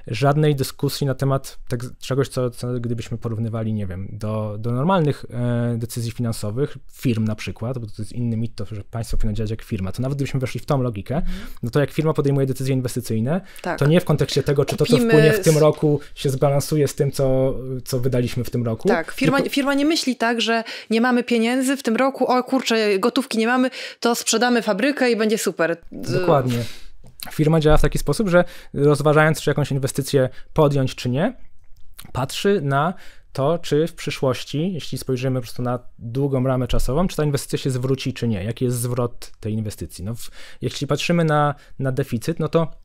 żadnej dyskusji na temat tak, czegoś, co, co, gdybyśmy porównywali, nie wiem, do, do normalnych e, decyzji finansowych, firm na przykład, bo to jest inny mit, to, że państwo powinno działać jak firma, to nawet gdybyśmy weszli w tą logikę, mhm. no to jak firma podejmuje decyzje inwestycyjne, tak. to nie w kontekście tego, czy Kupimy... to, co wpłynie w tym roku, się zbalansuje z tym, co, co wydaliśmy w tym roku. Tak, firma, tylko... firma nie myśli tak, że nie mamy pieniędzy w tym roku, o kurczę, gotówki nie mamy, to sprzedamy fabrykę i będzie super. Dokładnie. Firma działa w taki sposób, że rozważając, czy jakąś inwestycję podjąć, czy nie, patrzy na to, czy w przyszłości, jeśli spojrzymy po prostu na długą ramę czasową, czy ta inwestycja się zwróci, czy nie, jaki jest zwrot tej inwestycji. No w, jeśli patrzymy na, na deficyt, no to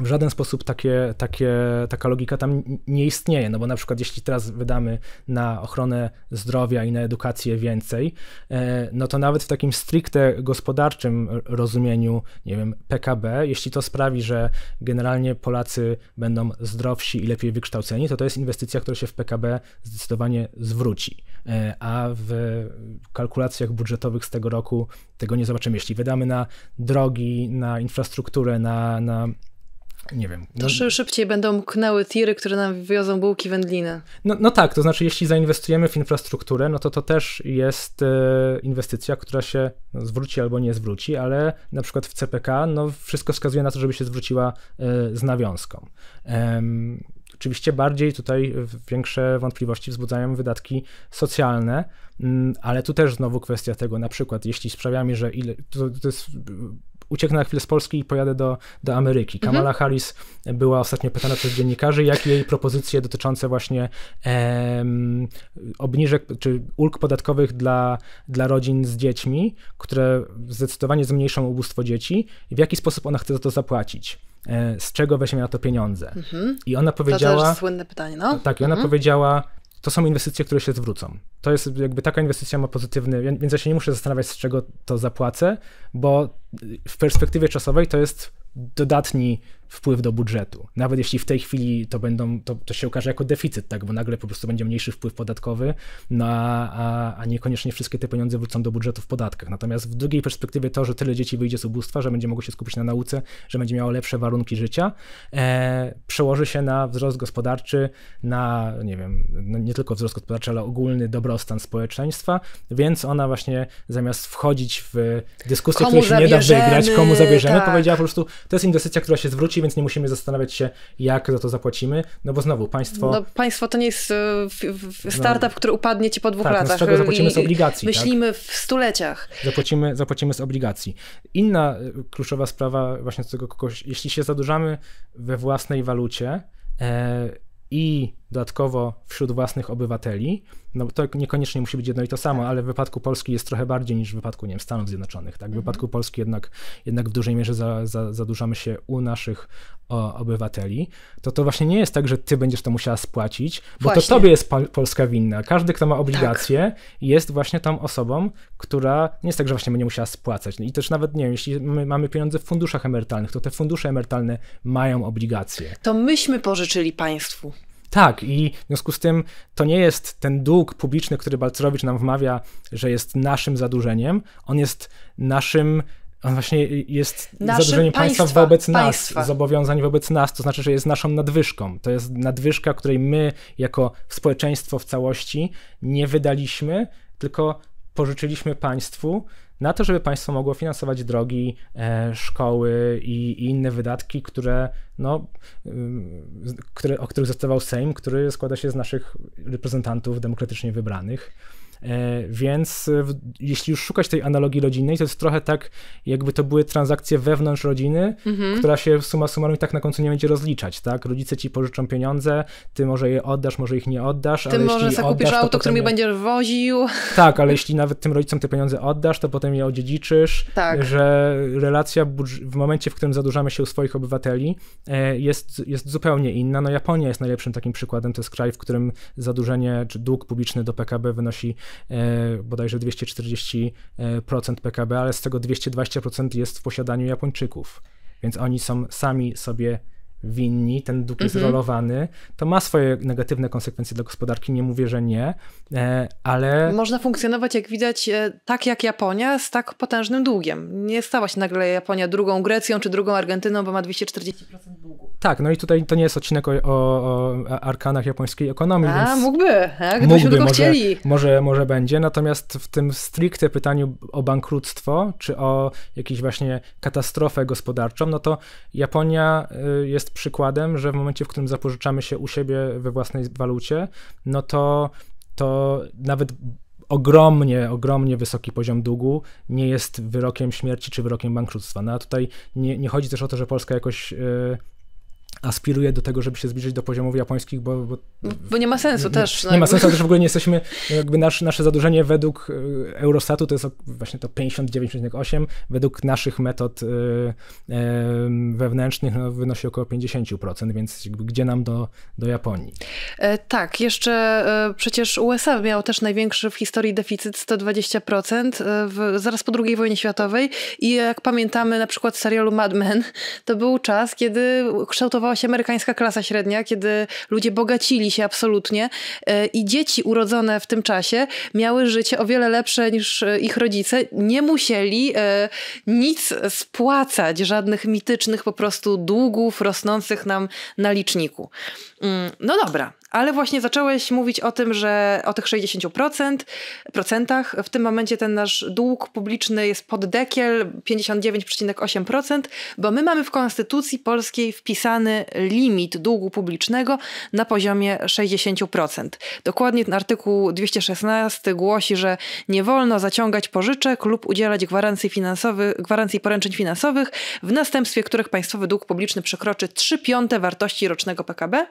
w żaden sposób takie, takie, taka logika tam nie istnieje, no bo na przykład jeśli teraz wydamy na ochronę zdrowia i na edukację więcej, e, no to nawet w takim stricte gospodarczym rozumieniu, nie wiem, PKB, jeśli to sprawi, że generalnie Polacy będą zdrowsi i lepiej wykształceni, to to jest inwestycja, która się w PKB zdecydowanie zwróci. E, a w kalkulacjach budżetowych z tego roku tego nie zobaczymy. Jeśli wydamy na drogi, na infrastrukturę, na, na nie wiem. To no, szybciej będą mknęły tiry, które nam wiozą bułki wędliny. No, no tak, to znaczy jeśli zainwestujemy w infrastrukturę, no to to też jest e, inwestycja, która się no, zwróci albo nie zwróci, ale na przykład w CPK no wszystko wskazuje na to, żeby się zwróciła e, z nawiązką. Oczywiście bardziej tutaj większe wątpliwości wzbudzają wydatki socjalne, mm, ale tu też znowu kwestia tego, na przykład jeśli sprawiamy, że ile, to, to jest ucieknę na chwilę z Polski i pojadę do, do Ameryki. Mhm. Kamala mhm. Harris była ostatnio pytana przez dziennikarzy, jakie jej propozycje dotyczące właśnie em, obniżek czy ulg podatkowych dla, dla rodzin z dziećmi, które zdecydowanie zmniejszą ubóstwo dzieci i w jaki sposób ona chce za to zapłacić e, z czego weźmie na to pieniądze. Mm -hmm. I ona powiedziała. To też słynne pytanie, no? Tak, i ona mm -hmm. powiedziała, to są inwestycje, które się zwrócą. To jest jakby taka inwestycja ma pozytywny, więc ja się nie muszę zastanawiać, z czego to zapłacę, bo w perspektywie czasowej to jest dodatni wpływ do budżetu. Nawet jeśli w tej chwili to będą, to, to się okaże jako deficyt, tak, bo nagle po prostu będzie mniejszy wpływ podatkowy, no a, a, a niekoniecznie wszystkie te pieniądze wrócą do budżetu w podatkach. Natomiast w drugiej perspektywie to, że tyle dzieci wyjdzie z ubóstwa, że będzie mogło się skupić na nauce, że będzie miało lepsze warunki życia, e, przełoży się na wzrost gospodarczy, na, nie wiem, no nie tylko wzrost gospodarczy, ale ogólny dobrostan społeczeństwa, więc ona właśnie zamiast wchodzić w dyskusję, komu której się nie da wygrać, komu zabierzemy, tak. powiedziała po prostu, to jest inwestycja, która się zwróci, więc nie musimy zastanawiać się, jak za to zapłacimy, no bo znowu państwo... No, państwo to nie jest e, startup, no, który upadnie ci po dwóch tak, latach. No z czego e, zapłacimy z obligacji. Tak? Myślimy tak? w stuleciach. Zapłacimy, zapłacimy z obligacji. Inna e, kluczowa sprawa właśnie z tego kogoś, jeśli się zadłużamy we własnej walucie e, i dodatkowo wśród własnych obywateli. No to niekoniecznie musi być jedno i to samo, tak. ale w wypadku Polski jest trochę bardziej niż w wypadku nie wiem, Stanów Zjednoczonych. Tak? W mhm. wypadku Polski jednak, jednak w dużej mierze za, za, zadłużamy się u naszych o, obywateli. To to właśnie nie jest tak, że ty będziesz to musiała spłacić, bo właśnie. to tobie jest Polska winna. Każdy, kto ma tak. obligacje, tak. jest właśnie tą osobą, która nie jest tak, że właśnie będzie musiała spłacać. No I też nawet, nie wiem, jeśli my mamy pieniądze w funduszach emerytalnych, to te fundusze emerytalne mają obligacje. To myśmy pożyczyli państwu. Tak, i w związku z tym to nie jest ten dług publiczny, który Balcerowicz nam wmawia, że jest naszym zadłużeniem. On jest naszym on właśnie jest Naszym zadłużeniem państwa, państwa wobec państwa. nas, zobowiązań wobec nas, to znaczy, że jest naszą nadwyżką. To jest nadwyżka, której my jako społeczeństwo w całości nie wydaliśmy, tylko pożyczyliśmy państwu na to, żeby państwo mogło finansować drogi, e, szkoły i, inne wydatki, które, no, y, które, o których zdecydował Sejm, który składa się z naszych reprezentantów demokratycznie wybranych. E, więc e, jeśli już szukać tej analogii rodzinnej, to jest trochę tak, jakby to były transakcje wewnątrz rodziny, mhm. która się suma summarum i tak na końcu nie będzie rozliczać, tak? Rodzice ci pożyczą pieniądze, ty może je oddasz, może ich nie oddasz, ty ale może jeśli zakupisz oddasz, auto, którym mi będziesz woził. Tak, ale jeśli nawet tym rodzicom te pieniądze oddasz, to potem je odziedziczysz, tak. że relacja w momencie, w którym zadłużamy się u swoich obywateli e, jest, jest zupełnie inna. No Japonia jest najlepszym takim przykładem, to jest kraj, w którym zadłużenie czy dług publiczny do PKB wynosi E, bodajże 240% e, PKB, ale z tego 220% jest w posiadaniu Japończyków. Więc oni są sami sobie winni, ten dług jest mhm. rolowany, to ma swoje negatywne konsekwencje dla gospodarki, nie mówię, że nie, e, ale... Można funkcjonować, jak widać, e, tak jak Japonia, z tak potężnym długiem. Nie stała się nagle Japonia drugą Grecją czy drugą Argentyną, bo ma 240% długu. Tak, no i tutaj to nie jest odcinek o, o, arkanach japońskiej ekonomii, A, więc... mógłby, tak? Mógłby, tylko może, chcieli. Może, może będzie, natomiast w tym stricte pytaniu o bankructwo, czy o jakąś właśnie katastrofę gospodarczą, no to Japonia y, jest jest przykładem, że w momencie, w którym zapożyczamy się u siebie we własnej walucie, no to, to nawet ogromnie, ogromnie wysoki poziom długu nie jest wyrokiem śmierci czy wyrokiem bankructwa. No a tutaj nie, nie chodzi też o to, że Polska jakoś. Yy, aspiruje do tego, żeby się zbliżyć do poziomów japońskich, bo... Bo, no, bo nie ma sensu nie, też. Nie, nie no ma sensu, też w ogóle nie jesteśmy, jakby nasz, nasze zadłużenie według y, Eurostatu to jest właśnie to 59,8, według naszych metod y, wewnętrznych no, wynosi około 50%, więc gdzie nam do, do Japonii? E, tak, jeszcze e, przecież USA miało też największy w historii deficyt 120% e, w, zaraz po II wojnie światowej i jak pamiętamy na przykład serialu Mad Men, to był czas, kiedy kształtowało kształtowała się amerykańska klasa średnia, kiedy ludzie bogacili się absolutnie e, i dzieci urodzone w tym czasie miały życie o wiele lepsze niż e, ich rodzice. Nie musieli e, nic spłacać, żadnych mitycznych po prostu długów rosnących nam na liczniku. Mm, no dobra, ale właśnie zacząłeś mówić o tym, że o tych 60% procentach. W tym momencie ten nasz dług publiczny jest pod dekiel 59,8%, bo my mamy w Konstytucji Polskiej wpisany limit długu publicznego na poziomie 60%. Dokładnie ten artykuł 216 głosi, że nie wolno zaciągać pożyczek lub udzielać gwarancji, finansowych, gwarancji poręczeń finansowych, w następstwie których państwowy dług publiczny przekroczy 3 piąte wartości rocznego PKB.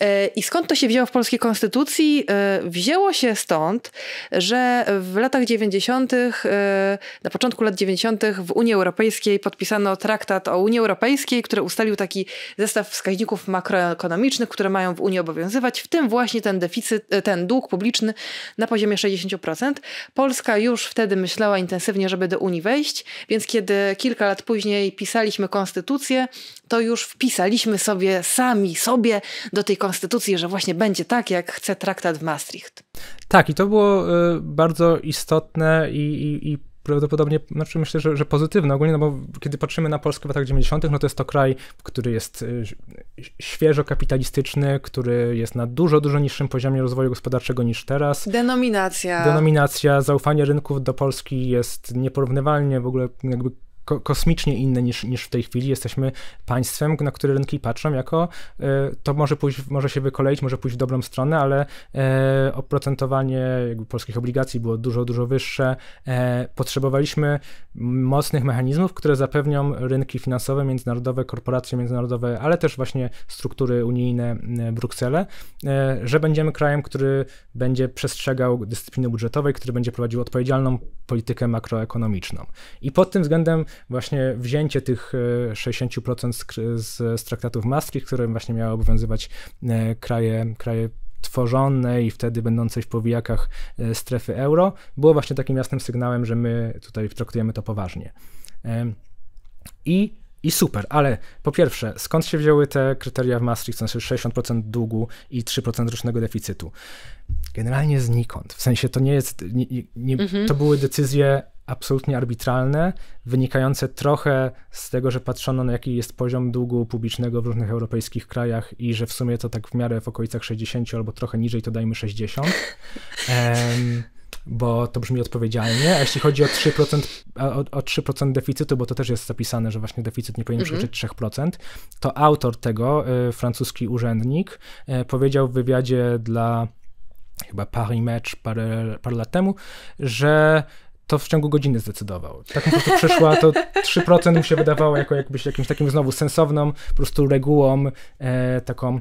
E, I skąd to się wzięło w polskiej konstytucji? E, wzięło się stąd, że w latach 90., e, na początku lat 90. w Unii Europejskiej podpisano traktat o Unii Europejskiej, który ustalił taki zestaw wskaźników makroekonomicznych, które mają w Unii obowiązywać, w tym właśnie ten deficyt, ten dług publiczny na poziomie 60%. Polska już wtedy myślała intensywnie, żeby do Unii wejść, więc kiedy kilka lat później pisaliśmy konstytucję, to już wpisaliśmy sobie sami sobie do tej konstytucji, że właśnie będzie tak, jak chce traktat w Maastricht. Tak, i to było y, bardzo istotne i, i, i prawdopodobnie, znaczy myślę, że, że pozytywne ogólnie, no bo kiedy patrzymy na Polskę w latach 90., no to jest to kraj, który jest y, świeżo kapitalistyczny, który jest na dużo, dużo niższym poziomie rozwoju gospodarczego niż teraz. Denominacja. Denominacja, zaufanie rynków do Polski jest nieporównywalnie w ogóle jakby ko kosmicznie inne niż, niż w tej chwili. Jesteśmy państwem, na które rynki patrzą jako e, to może pójść, może się wykoleić, może pójść w dobrą stronę, ale e, oprocentowanie polskich obligacji było dużo, dużo wyższe. E, potrzebowaliśmy mocnych mechanizmów, które zapewnią rynki finansowe, międzynarodowe, korporacje międzynarodowe, ale też właśnie struktury unijne, Brukselę, że będziemy krajem, który będzie przestrzegał dyscypliny budżetowej, który będzie prowadził odpowiedzialną politykę makroekonomiczną. I pod tym względem właśnie wzięcie tych 60% e, z, z, z traktatów Maastricht, które właśnie miały obowiązywać e, kraje, kraje tworzone i wtedy będące w powijakach e, strefy euro, było właśnie takim jasnym sygnałem, że my tutaj traktujemy to poważnie. I i super, ale po pierwsze, skąd się wzięły te kryteria w Maastricht, w sensie 60% długu i 3% rocznego deficytu? Generalnie znikąd. W sensie to nie jest, nie, nie, mm -hmm. to były decyzje absolutnie arbitralne, wynikające trochę z tego, że patrzono na jaki jest poziom długu publicznego w różnych europejskich krajach i że w sumie to tak w miarę w okolicach 60 albo trochę niżej, to dajmy 60. Um, bo to brzmi odpowiedzialnie. A jeśli chodzi o 3%, o, o 3 deficytu, bo to też jest zapisane, że właśnie deficyt nie powinien przekroczyć mm -hmm. 3%, to autor tego, y, francuski urzędnik, y, powiedział w wywiadzie dla chyba Paris Match parę, parę lat temu, że to w ciągu godziny zdecydował. Tak po prostu przyszła, to 3% mu się wydawało jako jakbyś jakimś takim znowu sensowną po prostu regułą, e, taką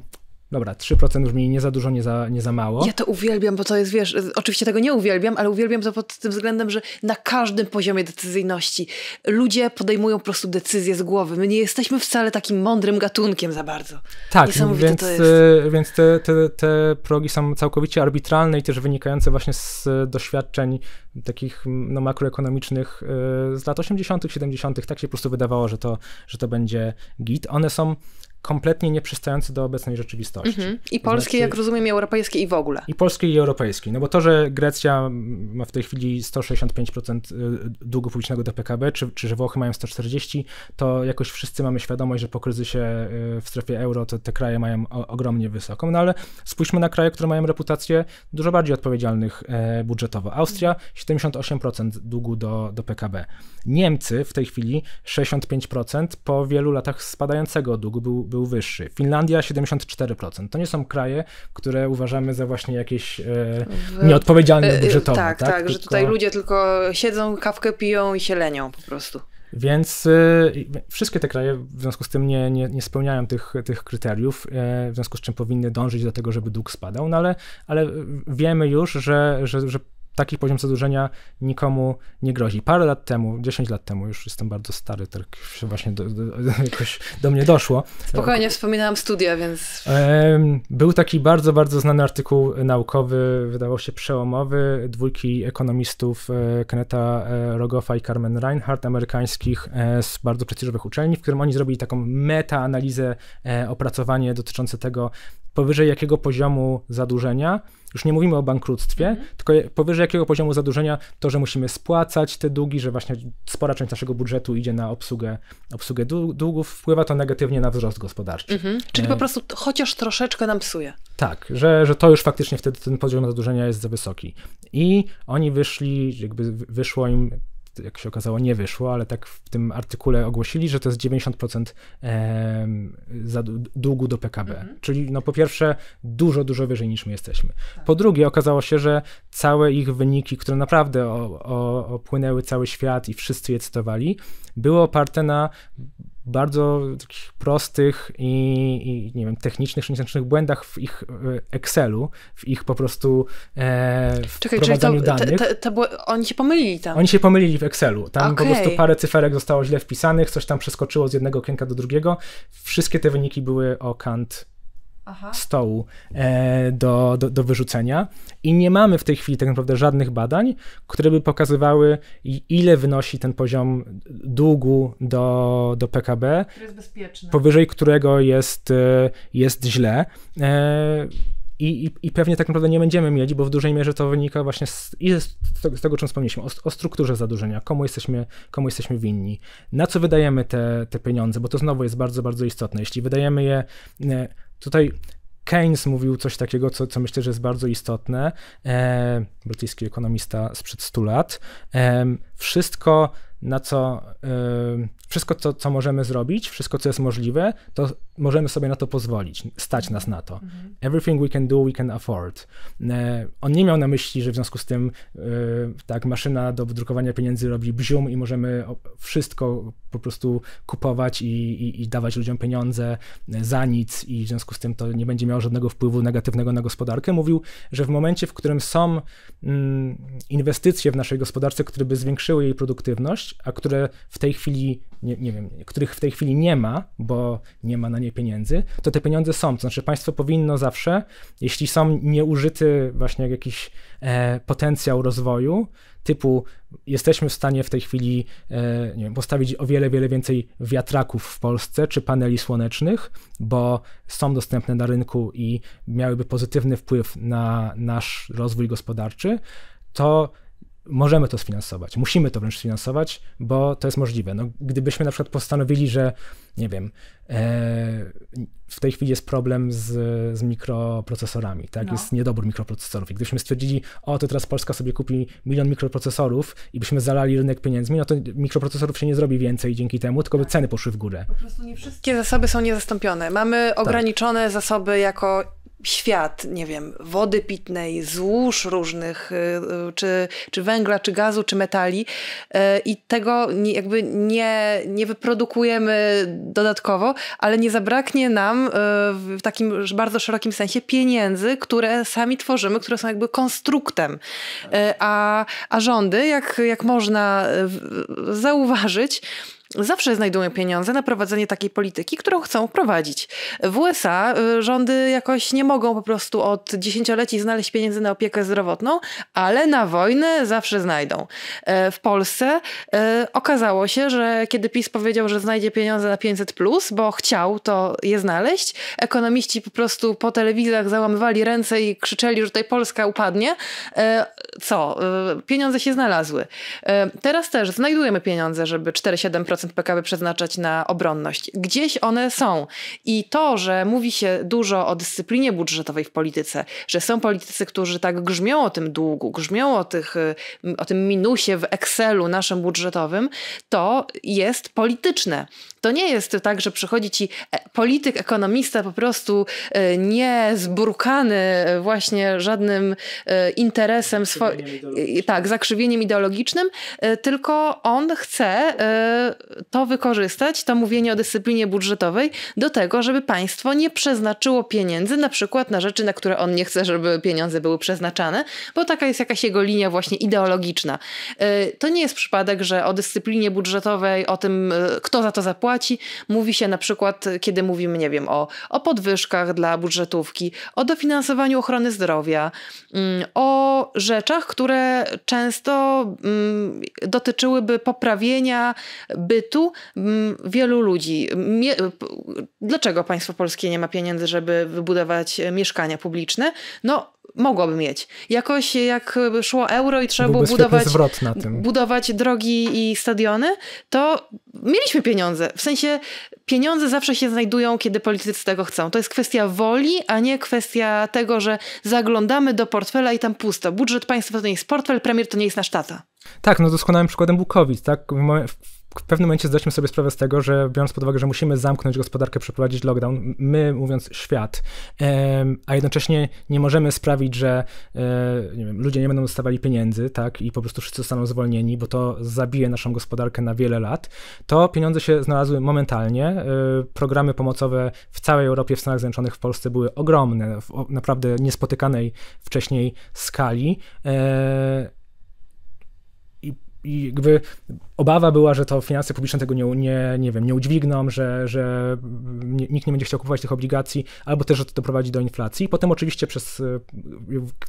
Dobra, 3% brzmi nie za dużo, nie za, nie za mało. Ja to uwielbiam, bo to jest, wiesz, oczywiście tego nie uwielbiam, ale uwielbiam to pod tym względem, że na każdym poziomie decyzyjności ludzie podejmują po prostu decyzje z głowy. My nie jesteśmy wcale takim mądrym gatunkiem za bardzo. Tak, więc, y, więc te, te, te progi są całkowicie arbitralne i też wynikające właśnie z doświadczeń takich mm, no, makroekonomicznych y, z lat 80., 70., tak się po prostu wydawało, że to, że to będzie git. One są kompletnie nieprzystający do obecnej rzeczywistości. Mm -hmm. I polskiej, znaczy, jak rozumiem, i europejskiej i w ogóle. I polskiej, i europejskiej. No bo to, że Grecja ma w tej chwili 165% y, długu publicznego do PKB, czy, czy że Włochy mają 140, to jakoś wszyscy mamy świadomość, że po kryzysie y, w strefie euro to te kraje mają o, ogromnie wysoką. No ale spójrzmy na kraje, które mają reputację dużo bardziej odpowiedzialnych e, budżetowo. Austria 78% długu do, do PKB. Niemcy w tej chwili 65% po wielu latach spadającego długu był, był był wyższy. Finlandia 74%. To nie są kraje, które uważamy za właśnie jakieś e, nieodpowiedzialne e, budżetowo. Tak, tak, tak tylko... że tutaj ludzie tylko siedzą, kawkę piją i się lenią po prostu. Więc y, wszystkie te kraje w związku z tym nie, nie, nie spełniają tych, tych kryteriów, y, w związku z czym powinny dążyć do tego, żeby dług spadał, no ale, ale wiemy już, że, że, że taki poziom zadłużenia nikomu nie grozi. Parę lat temu, 10 lat temu, już jestem bardzo stary, tak właśnie do, do, jakoś do mnie doszło. Spokojnie, wspominałam studia, więc... Był taki bardzo, bardzo znany artykuł naukowy, wydawał się przełomowy, dwójki ekonomistów e, Keneta e, Rogoffa i Carmen Reinhardt, amerykańskich e, z bardzo prestiżowych uczelni, w którym oni zrobili taką metaanalizę, opracowanie dotyczące tego, powyżej jakiego poziomu zadłużenia już nie mówimy o bankructwie, mhm. tylko powyżej jakiego poziomu zadłużenia to, że musimy spłacać te długi, że właśnie spora część naszego budżetu idzie na obsługę, obsługę długów, wpływa to negatywnie na wzrost gospodarczy. Mhm. Czyli po e, prostu chociaż troszeczkę nam psuje. Tak, że, że to już faktycznie wtedy ten poziom zadłużenia jest za wysoki. I oni wyszli, jakby wyszło im jak się okazało, nie wyszło, ale tak w tym artykule ogłosili, że to jest 90% za długu do PKB. Mhm. Czyli no po pierwsze dużo, dużo wyżej niż my jesteśmy. Tak. Po drugie okazało się, że całe ich wyniki, które naprawdę o, o, opłynęły cały świat i wszyscy je cytowali, były oparte na bardzo takich prostych i, i, nie wiem, technicznych czy błędach w ich e, Excelu, w ich po prostu e, Czekaj, wprowadzaniu to, danych. Te, te, te, oni się pomylili tam. Oni się pomylili w Excelu. Tam okay. po prostu parę cyferek zostało źle wpisanych, coś tam przeskoczyło z jednego okienka do drugiego. Wszystkie te wyniki były o kant Aha. stołu e, do, do, do wyrzucenia i nie mamy w tej chwili tak naprawdę żadnych badań, które by pokazywały, ile wynosi ten poziom długu do, do PKB, powyżej którego jest, e, jest źle. E, I, i, I, pewnie tak naprawdę nie będziemy mieli, bo w dużej mierze to wynika właśnie z, z tego, o czym wspomnieliśmy, o, o, strukturze zadłużenia, komu jesteśmy, komu jesteśmy winni, na co wydajemy te, te pieniądze, bo to znowu jest bardzo, bardzo istotne. Jeśli wydajemy je Tutaj Keynes mówił coś takiego, co, co myślę, że jest bardzo istotne, e, brytyjski ekonomista sprzed 100 lat. E, wszystko, na co, e, wszystko co, co możemy zrobić, wszystko, co jest możliwe, to możemy sobie na to pozwolić, stać nas na to. Mhm. Everything we can do, we can afford. E, on nie miał na myśli, że w związku z tym e, tak maszyna do wydrukowania pieniędzy robi bzium i możemy wszystko po prostu kupować i, i, i dawać ludziom pieniądze e, za nic i w związku z tym to nie będzie miało żadnego wpływu negatywnego na gospodarkę. Mówił, że w momencie, w którym są mm, inwestycje w naszej gospodarce, które by zwiększyły jej produktywność, a które w tej chwili, nie, nie wiem, których w tej chwili nie ma, bo nie ma na nie wydawanie pieniędzy, to te pieniądze są. To znaczy państwo powinno zawsze, jeśli są nieużyty właśnie jakiś e, potencjał rozwoju, typu jesteśmy w stanie w tej chwili e, wiem, postawić o wiele, wiele więcej wiatraków w Polsce czy paneli słonecznych, bo są dostępne na rynku i miałyby pozytywny wpływ na nasz rozwój gospodarczy, to możemy to sfinansować, musimy to wręcz sfinansować, bo to jest możliwe. No, gdybyśmy na przykład postanowili, że nie wiem, e, w tej chwili jest problem z, z mikroprocesorami, tak? No. Jest niedobór mikroprocesorów. I gdybyśmy stwierdzili, o, to teraz Polska sobie kupi milion mikroprocesorów i byśmy zalali rynek pieniędzmi, no to mikroprocesorów się nie zrobi więcej dzięki temu, tylko by tak. ceny poszły w górę. Po prostu nie wszystkie zasoby są niezastąpione. Mamy tak. ograniczone tak. zasoby jako świat, nie wiem, wody pitnej, złóż różnych, y, y, czy, czy węgla, czy gazu, czy metali y, i tego jakby nie, nie wyprodukujemy dodatkowo, ale nie zabraknie nam w takim bardzo szerokim sensie pieniędzy, które sami tworzymy, które są jakby konstruktem. A, a rządy, jak, jak można zauważyć, zawsze znajdują pieniądze na prowadzenie takiej polityki, którą chcą prowadzić. W USA y, rządy jakoś nie mogą po prostu od dziesięcioleci znaleźć pieniędzy na opiekę zdrowotną, ale na wojnę zawsze znajdą. E, w Polsce e, okazało się, że kiedy PiS powiedział, że znajdzie pieniądze na 500, bo chciał to je znaleźć, ekonomiści po prostu po telewizjach załamywali ręce i krzyczeli, że tutaj Polska upadnie. E, co? Pieniądze się znalazły. Teraz też znajdujemy pieniądze, żeby 4,7% 10% PKB przeznaczać na obronność. Gdzieś one są. I to, że mówi się dużo o dyscyplinie budżetowej w polityce, że są politycy, którzy tak grzmią o tym długu, grzmią o, tych, y, o tym minusie w Excelu naszym budżetowym, to jest polityczne. To nie jest tak, że przychodzi ci e, polityk, ekonomista po prostu e, nie zburkany e, właśnie żadnym interesem swoim, tak, zakrzywieniem ideologicznym, tylko on chce to wykorzystać, to mówienie o dyscyplinie budżetowej do tego, żeby państwo nie przeznaczyło pieniędzy na przykład na rzeczy, na które on nie chce, żeby pieniądze były przeznaczane, bo taka jest jakaś jego linia właśnie ideologiczna. To nie jest przypadek, że o dyscyplinie budżetowej, o tym, kto za to zapłaci, płaci. Mówi się na przykład, kiedy mówimy, nie wiem, o, o podwyżkach dla budżetówki, o dofinansowaniu ochrony zdrowia, mm, o rzeczach, które często mm, dotyczyłyby poprawienia bytu mm, wielu ludzi. Dlaczego państwo polskie nie ma pieniędzy, żeby wybudować mieszkania publiczne? No, mogłaby mieć. Jakoś jak szło euro i trzeba było budować, budować drogi i stadiony, to mieliśmy pieniądze. W sensie pieniądze zawsze się znajdują, kiedy politycy tego chcą. To jest kwestia woli, a nie kwestia tego, że zaglądamy do portfela i tam pusto. Budżet państwa to nie jest portfel, premier to nie jest nasz tata. Tak, no doskonałym przykładem był COVID, tak? W pewnym momencie zdaliśmy sobie sprawę z tego, że biorąc pod uwagę, że musimy zamknąć gospodarkę, przeprowadzić lockdown, my mówiąc świat, a jednocześnie nie możemy sprawić, że e, nie wiem, ludzie nie będą dostawali pieniędzy, tak, i po prostu wszyscy zostaną zwolnieni, bo to zabije naszą gospodarkę na wiele lat, to pieniądze się znalazły momentalnie. E, programy pomocowe w całej Europie, w Stanach Zjednoczonych, w Polsce były ogromne, w naprawdę niespotykanej wcześniej skali e, i jakby obawa była, że to finanse publiczne tego nie, nie, nie wiem, nie udźwigną, że, że nikt nie będzie chciał kupować tych obligacji, albo też, że to doprowadzi do inflacji. Potem oczywiście przez, y,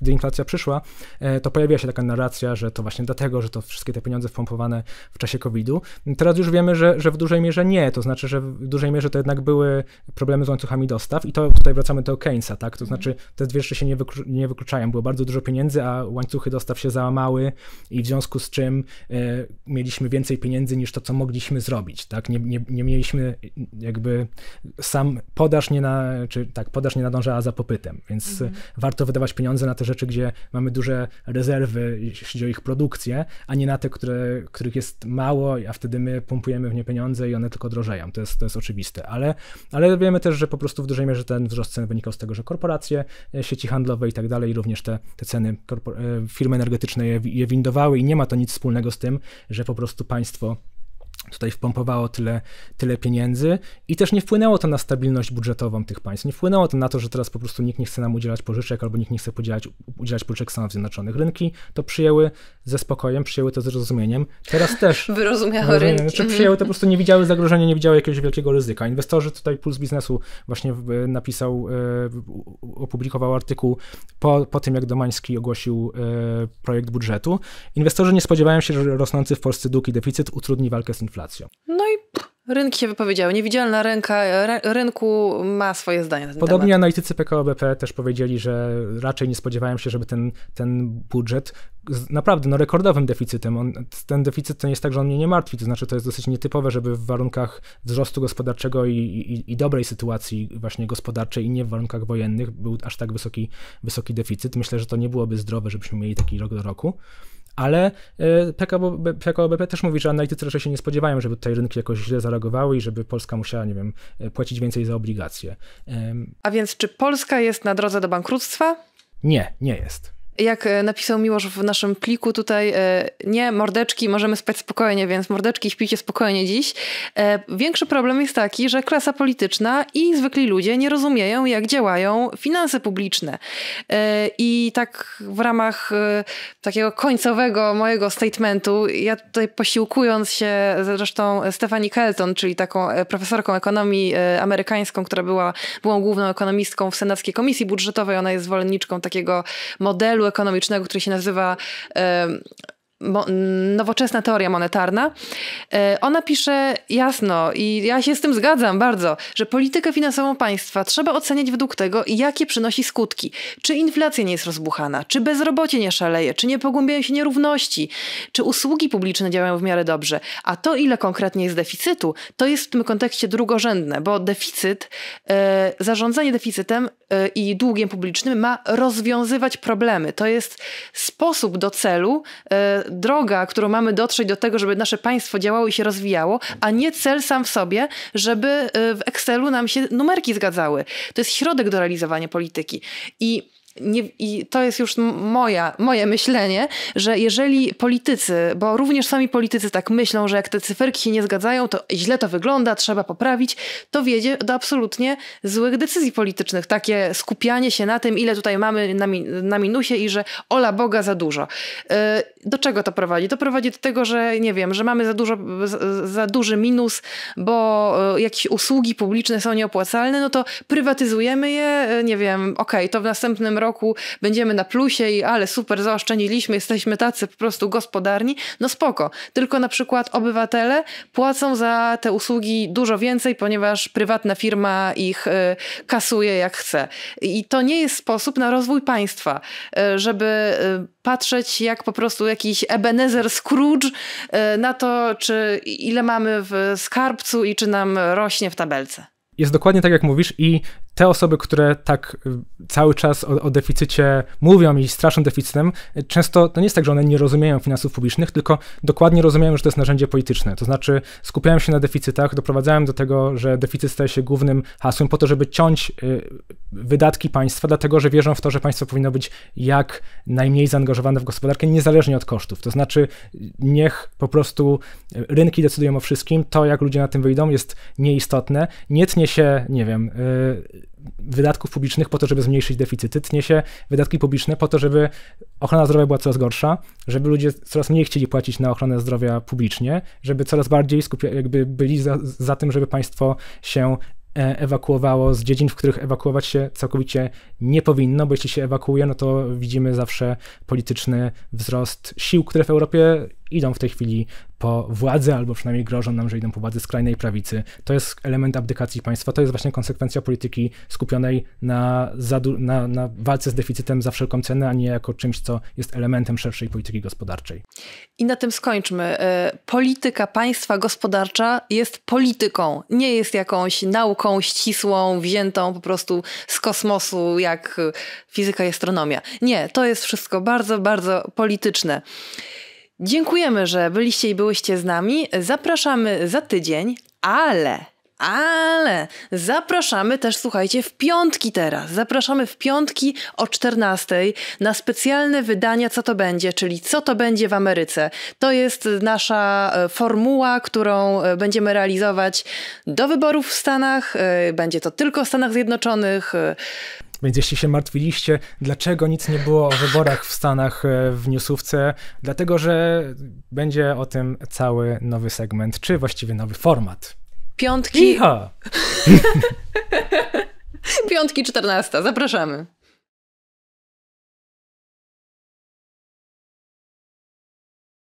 gdy inflacja przyszła, e, to pojawiła się taka narracja, że to właśnie dlatego, że to wszystkie te pieniądze wpompowane w czasie COVID-u. Teraz już wiemy, że, że w dużej mierze nie, to znaczy, że w dużej mierze to jednak były problemy z łańcuchami dostaw i to tutaj wracamy do Keynesa, tak, to znaczy te dwie rzeczy się nie, wykluczają, było bardzo dużo pieniędzy, a łańcuchy dostaw się załamały i w związku z czym E, mieliśmy więcej pieniędzy niż to, co mogliśmy zrobić, tak? Nie, nie, nie mieliśmy jakby sam podaż nie na, czy tak, podaż nie nadążała za popytem, więc mhm. warto wydawać pieniądze na te rzeczy, gdzie mamy duże rezerwy, jeśli chodzi o ich produkcję, a nie na te, które, których jest mało, a wtedy my pompujemy w nie pieniądze i one tylko drożeją. To jest, to jest oczywiste, ale, ale wiemy też, że po prostu w dużej mierze ten wzrost cen wynikał z tego, że korporacje, e, sieci handlowe i tak dalej, również te, te ceny e, firmy energetyczne je, je windowały i nie ma to nic wspólnego z tym, że po prostu państwo tutaj wpompowało tyle, tyle pieniędzy i też nie wpłynęło to na stabilność budżetową tych państw, nie wpłynęło to na to, że teraz po prostu nikt nie chce nam udzielać pożyczek albo nikt nie chce podzielać, udzielać pożyczek Stanów Zjednoczonych. Rynki to przyjęły ze spokojem, przyjęły to z zrozumieniem. Teraz też. Wyrozumiały rynki. Znaczy mhm. przyjęły to po prostu, nie widziały zagrożenia, nie widziały jakiegoś wielkiego ryzyka. Inwestorzy tutaj Puls Biznesu właśnie e, napisał, e, opublikował artykuł po, po tym, jak Domański ogłosił e, projekt budżetu. Inwestorzy nie spodziewają się, że rosnący w Polsce długi deficyt utrudni walkę z inflacją inflacją. No i Rynki się wypowiedziały. Niewidzialna ręka rynku ma swoje zdanie na ten Podobnie temat. analitycy PKOBP też powiedzieli, że raczej nie spodziewałem się, żeby ten, ten budżet z naprawdę no, rekordowym deficytem, on, ten deficyt to nie jest tak, że on mnie nie martwi, to znaczy to jest dosyć nietypowe, żeby w warunkach wzrostu gospodarczego i, i, i dobrej sytuacji właśnie gospodarczej i nie w warunkach wojennych był aż tak wysoki, wysoki deficyt. Myślę, że to nie byłoby zdrowe, żebyśmy mieli taki rok do roku ale y, BP też mówi, że analitycy raczej się nie spodziewają, żeby tutaj rynki jakoś źle zareagowały i żeby Polska musiała, nie wiem, y, płacić więcej za obligacje. A więc czy Polska jest na drodze do bankructwa? Nie, nie jest jak e, napisał Miłosz w naszym pliku tutaj, e, nie, mordeczki, możemy spać spokojnie, więc mordeczki śpijcie spokojnie dziś. E, większy problem jest taki, że klasa polityczna i zwykli ludzie nie rozumieją, jak działają finanse publiczne. I tak w ramach takiego końcowego mojego statementu, ja tutaj posiłkując się zresztą Stefani Kelton, czyli taką profesorką ekonomii amerykańską, która była, była główną ekonomistką w Senackiej Komisji Budżetowej, ona jest zwolenniczką takiego modelu ekonomicznego, który się nazywa nowoczesna teoria monetarna, e, ona pisze jasno i ja się z tym zgadzam bardzo, że politykę finansową państwa trzeba oceniać według tego, jakie przynosi skutki. Czy inflacja nie jest rozbuchana, czy bezrobocie nie szaleje, czy nie pogłębiają się nierówności, czy usługi publiczne działają w miarę dobrze. A to, ile konkretnie jest deficytu, to jest w tym kontekście drugorzędne, bo deficyt, e, zarządzanie deficytem e, i długiem publicznym ma rozwiązywać problemy. To jest sposób do celu droga, którą mamy dotrzeć do tego, żeby nasze państwo działało i się rozwijało, a nie cel sam w sobie, żeby y, w Excelu nam się numerki zgadzały. To jest środek do realizowania polityki. I nie, i to jest już moja, moje myślenie, że jeżeli politycy, bo również sami politycy tak myślą, że jak te cyferki się nie zgadzają, to źle to wygląda, trzeba poprawić, to wiedzie do absolutnie złych decyzji politycznych. Takie skupianie się na tym, ile tutaj mamy na, mi na minusie i że ola Boga za dużo. Y, do czego to prowadzi? To prowadzi do tego, że nie wiem, że mamy za, dużo, za duży minus, bo y, jakieś usługi publiczne są nieopłacalne, no to prywatyzujemy je, y, nie wiem, okej, okay, to w następnym roku roku będziemy na plusie i ale super, zaoszczędziliśmy, jesteśmy tacy po prostu gospodarni, no spoko. Tylko na przykład obywatele płacą za te usługi dużo więcej, ponieważ prywatna firma ich e, kasuje jak chce. I to nie jest sposób na rozwój państwa, e, żeby e, patrzeć jak po prostu jakiś Ebenezer Scrooge na to, czy ile mamy w skarbcu i czy nam rośnie w tabelce. Jest dokładnie tak, jak mówisz, i te osoby, które tak y, cały czas o, o, deficycie mówią i straszą deficytem, y, często to nie jest tak, że one nie rozumieją finansów publicznych, tylko dokładnie rozumieją, że to jest narzędzie polityczne. To znaczy skupiają się na deficytach, doprowadzają do tego, że deficyt staje się głównym hasłem po to, żeby ciąć y, wydatki państwa, dlatego że wierzą w to, że państwo powinno być jak najmniej zaangażowane w gospodarkę, niezależnie od kosztów. To znaczy niech po prostu rynki decydują o wszystkim, to jak ludzie na tym wyjdą jest nieistotne, nie tnie się, nie wiem, wydatków publicznych po to, żeby zmniejszyć deficyty, tnie się wydatki publiczne po to, żeby ochrona zdrowia była coraz gorsza, żeby ludzie coraz mniej chcieli płacić na ochronę zdrowia publicznie, żeby coraz bardziej skupia, jakby byli za, za tym, żeby państwo się e, ewakuowało z dziedzin, w których ewakuować się całkowicie nie powinno, bo jeśli się ewakuuje, no to widzimy zawsze polityczny wzrost sił, które w Europie idą w tej chwili po władzę, albo przynajmniej grożą nam, że idą po władzę skrajnej prawicy. To jest element abdykacji państwa, to jest właśnie konsekwencja polityki skupionej na, na, na walce z deficytem za wszelką cenę, a nie jako czymś, co jest elementem szerszej polityki gospodarczej. I na tym skończmy. E, polityka państwa gospodarcza jest polityką, nie jest jakąś nauką ścisłą, wziętą po prostu z kosmosu, jak fizyka i astronomia. Nie, to jest wszystko bardzo, bardzo polityczne. Dziękujemy, że byliście i byłyście z nami. Zapraszamy za tydzień, ale ale zapraszamy też, słuchajcie, w piątki teraz. Zapraszamy w piątki o 14 na specjalne wydania Co to będzie, czyli Co to będzie w Ameryce. To jest nasza e, formuła, którą e, będziemy realizować do wyborów w Stanach. E, będzie to tylko w Stanach Zjednoczonych. Więc jeśli się martwiliście, dlaczego nic nie było o wyborach w Stanach e, w newsówce, dlatego że będzie o tym cały nowy segment, czy właściwie nowy format. Piątki. Piątki 14. Zapraszamy.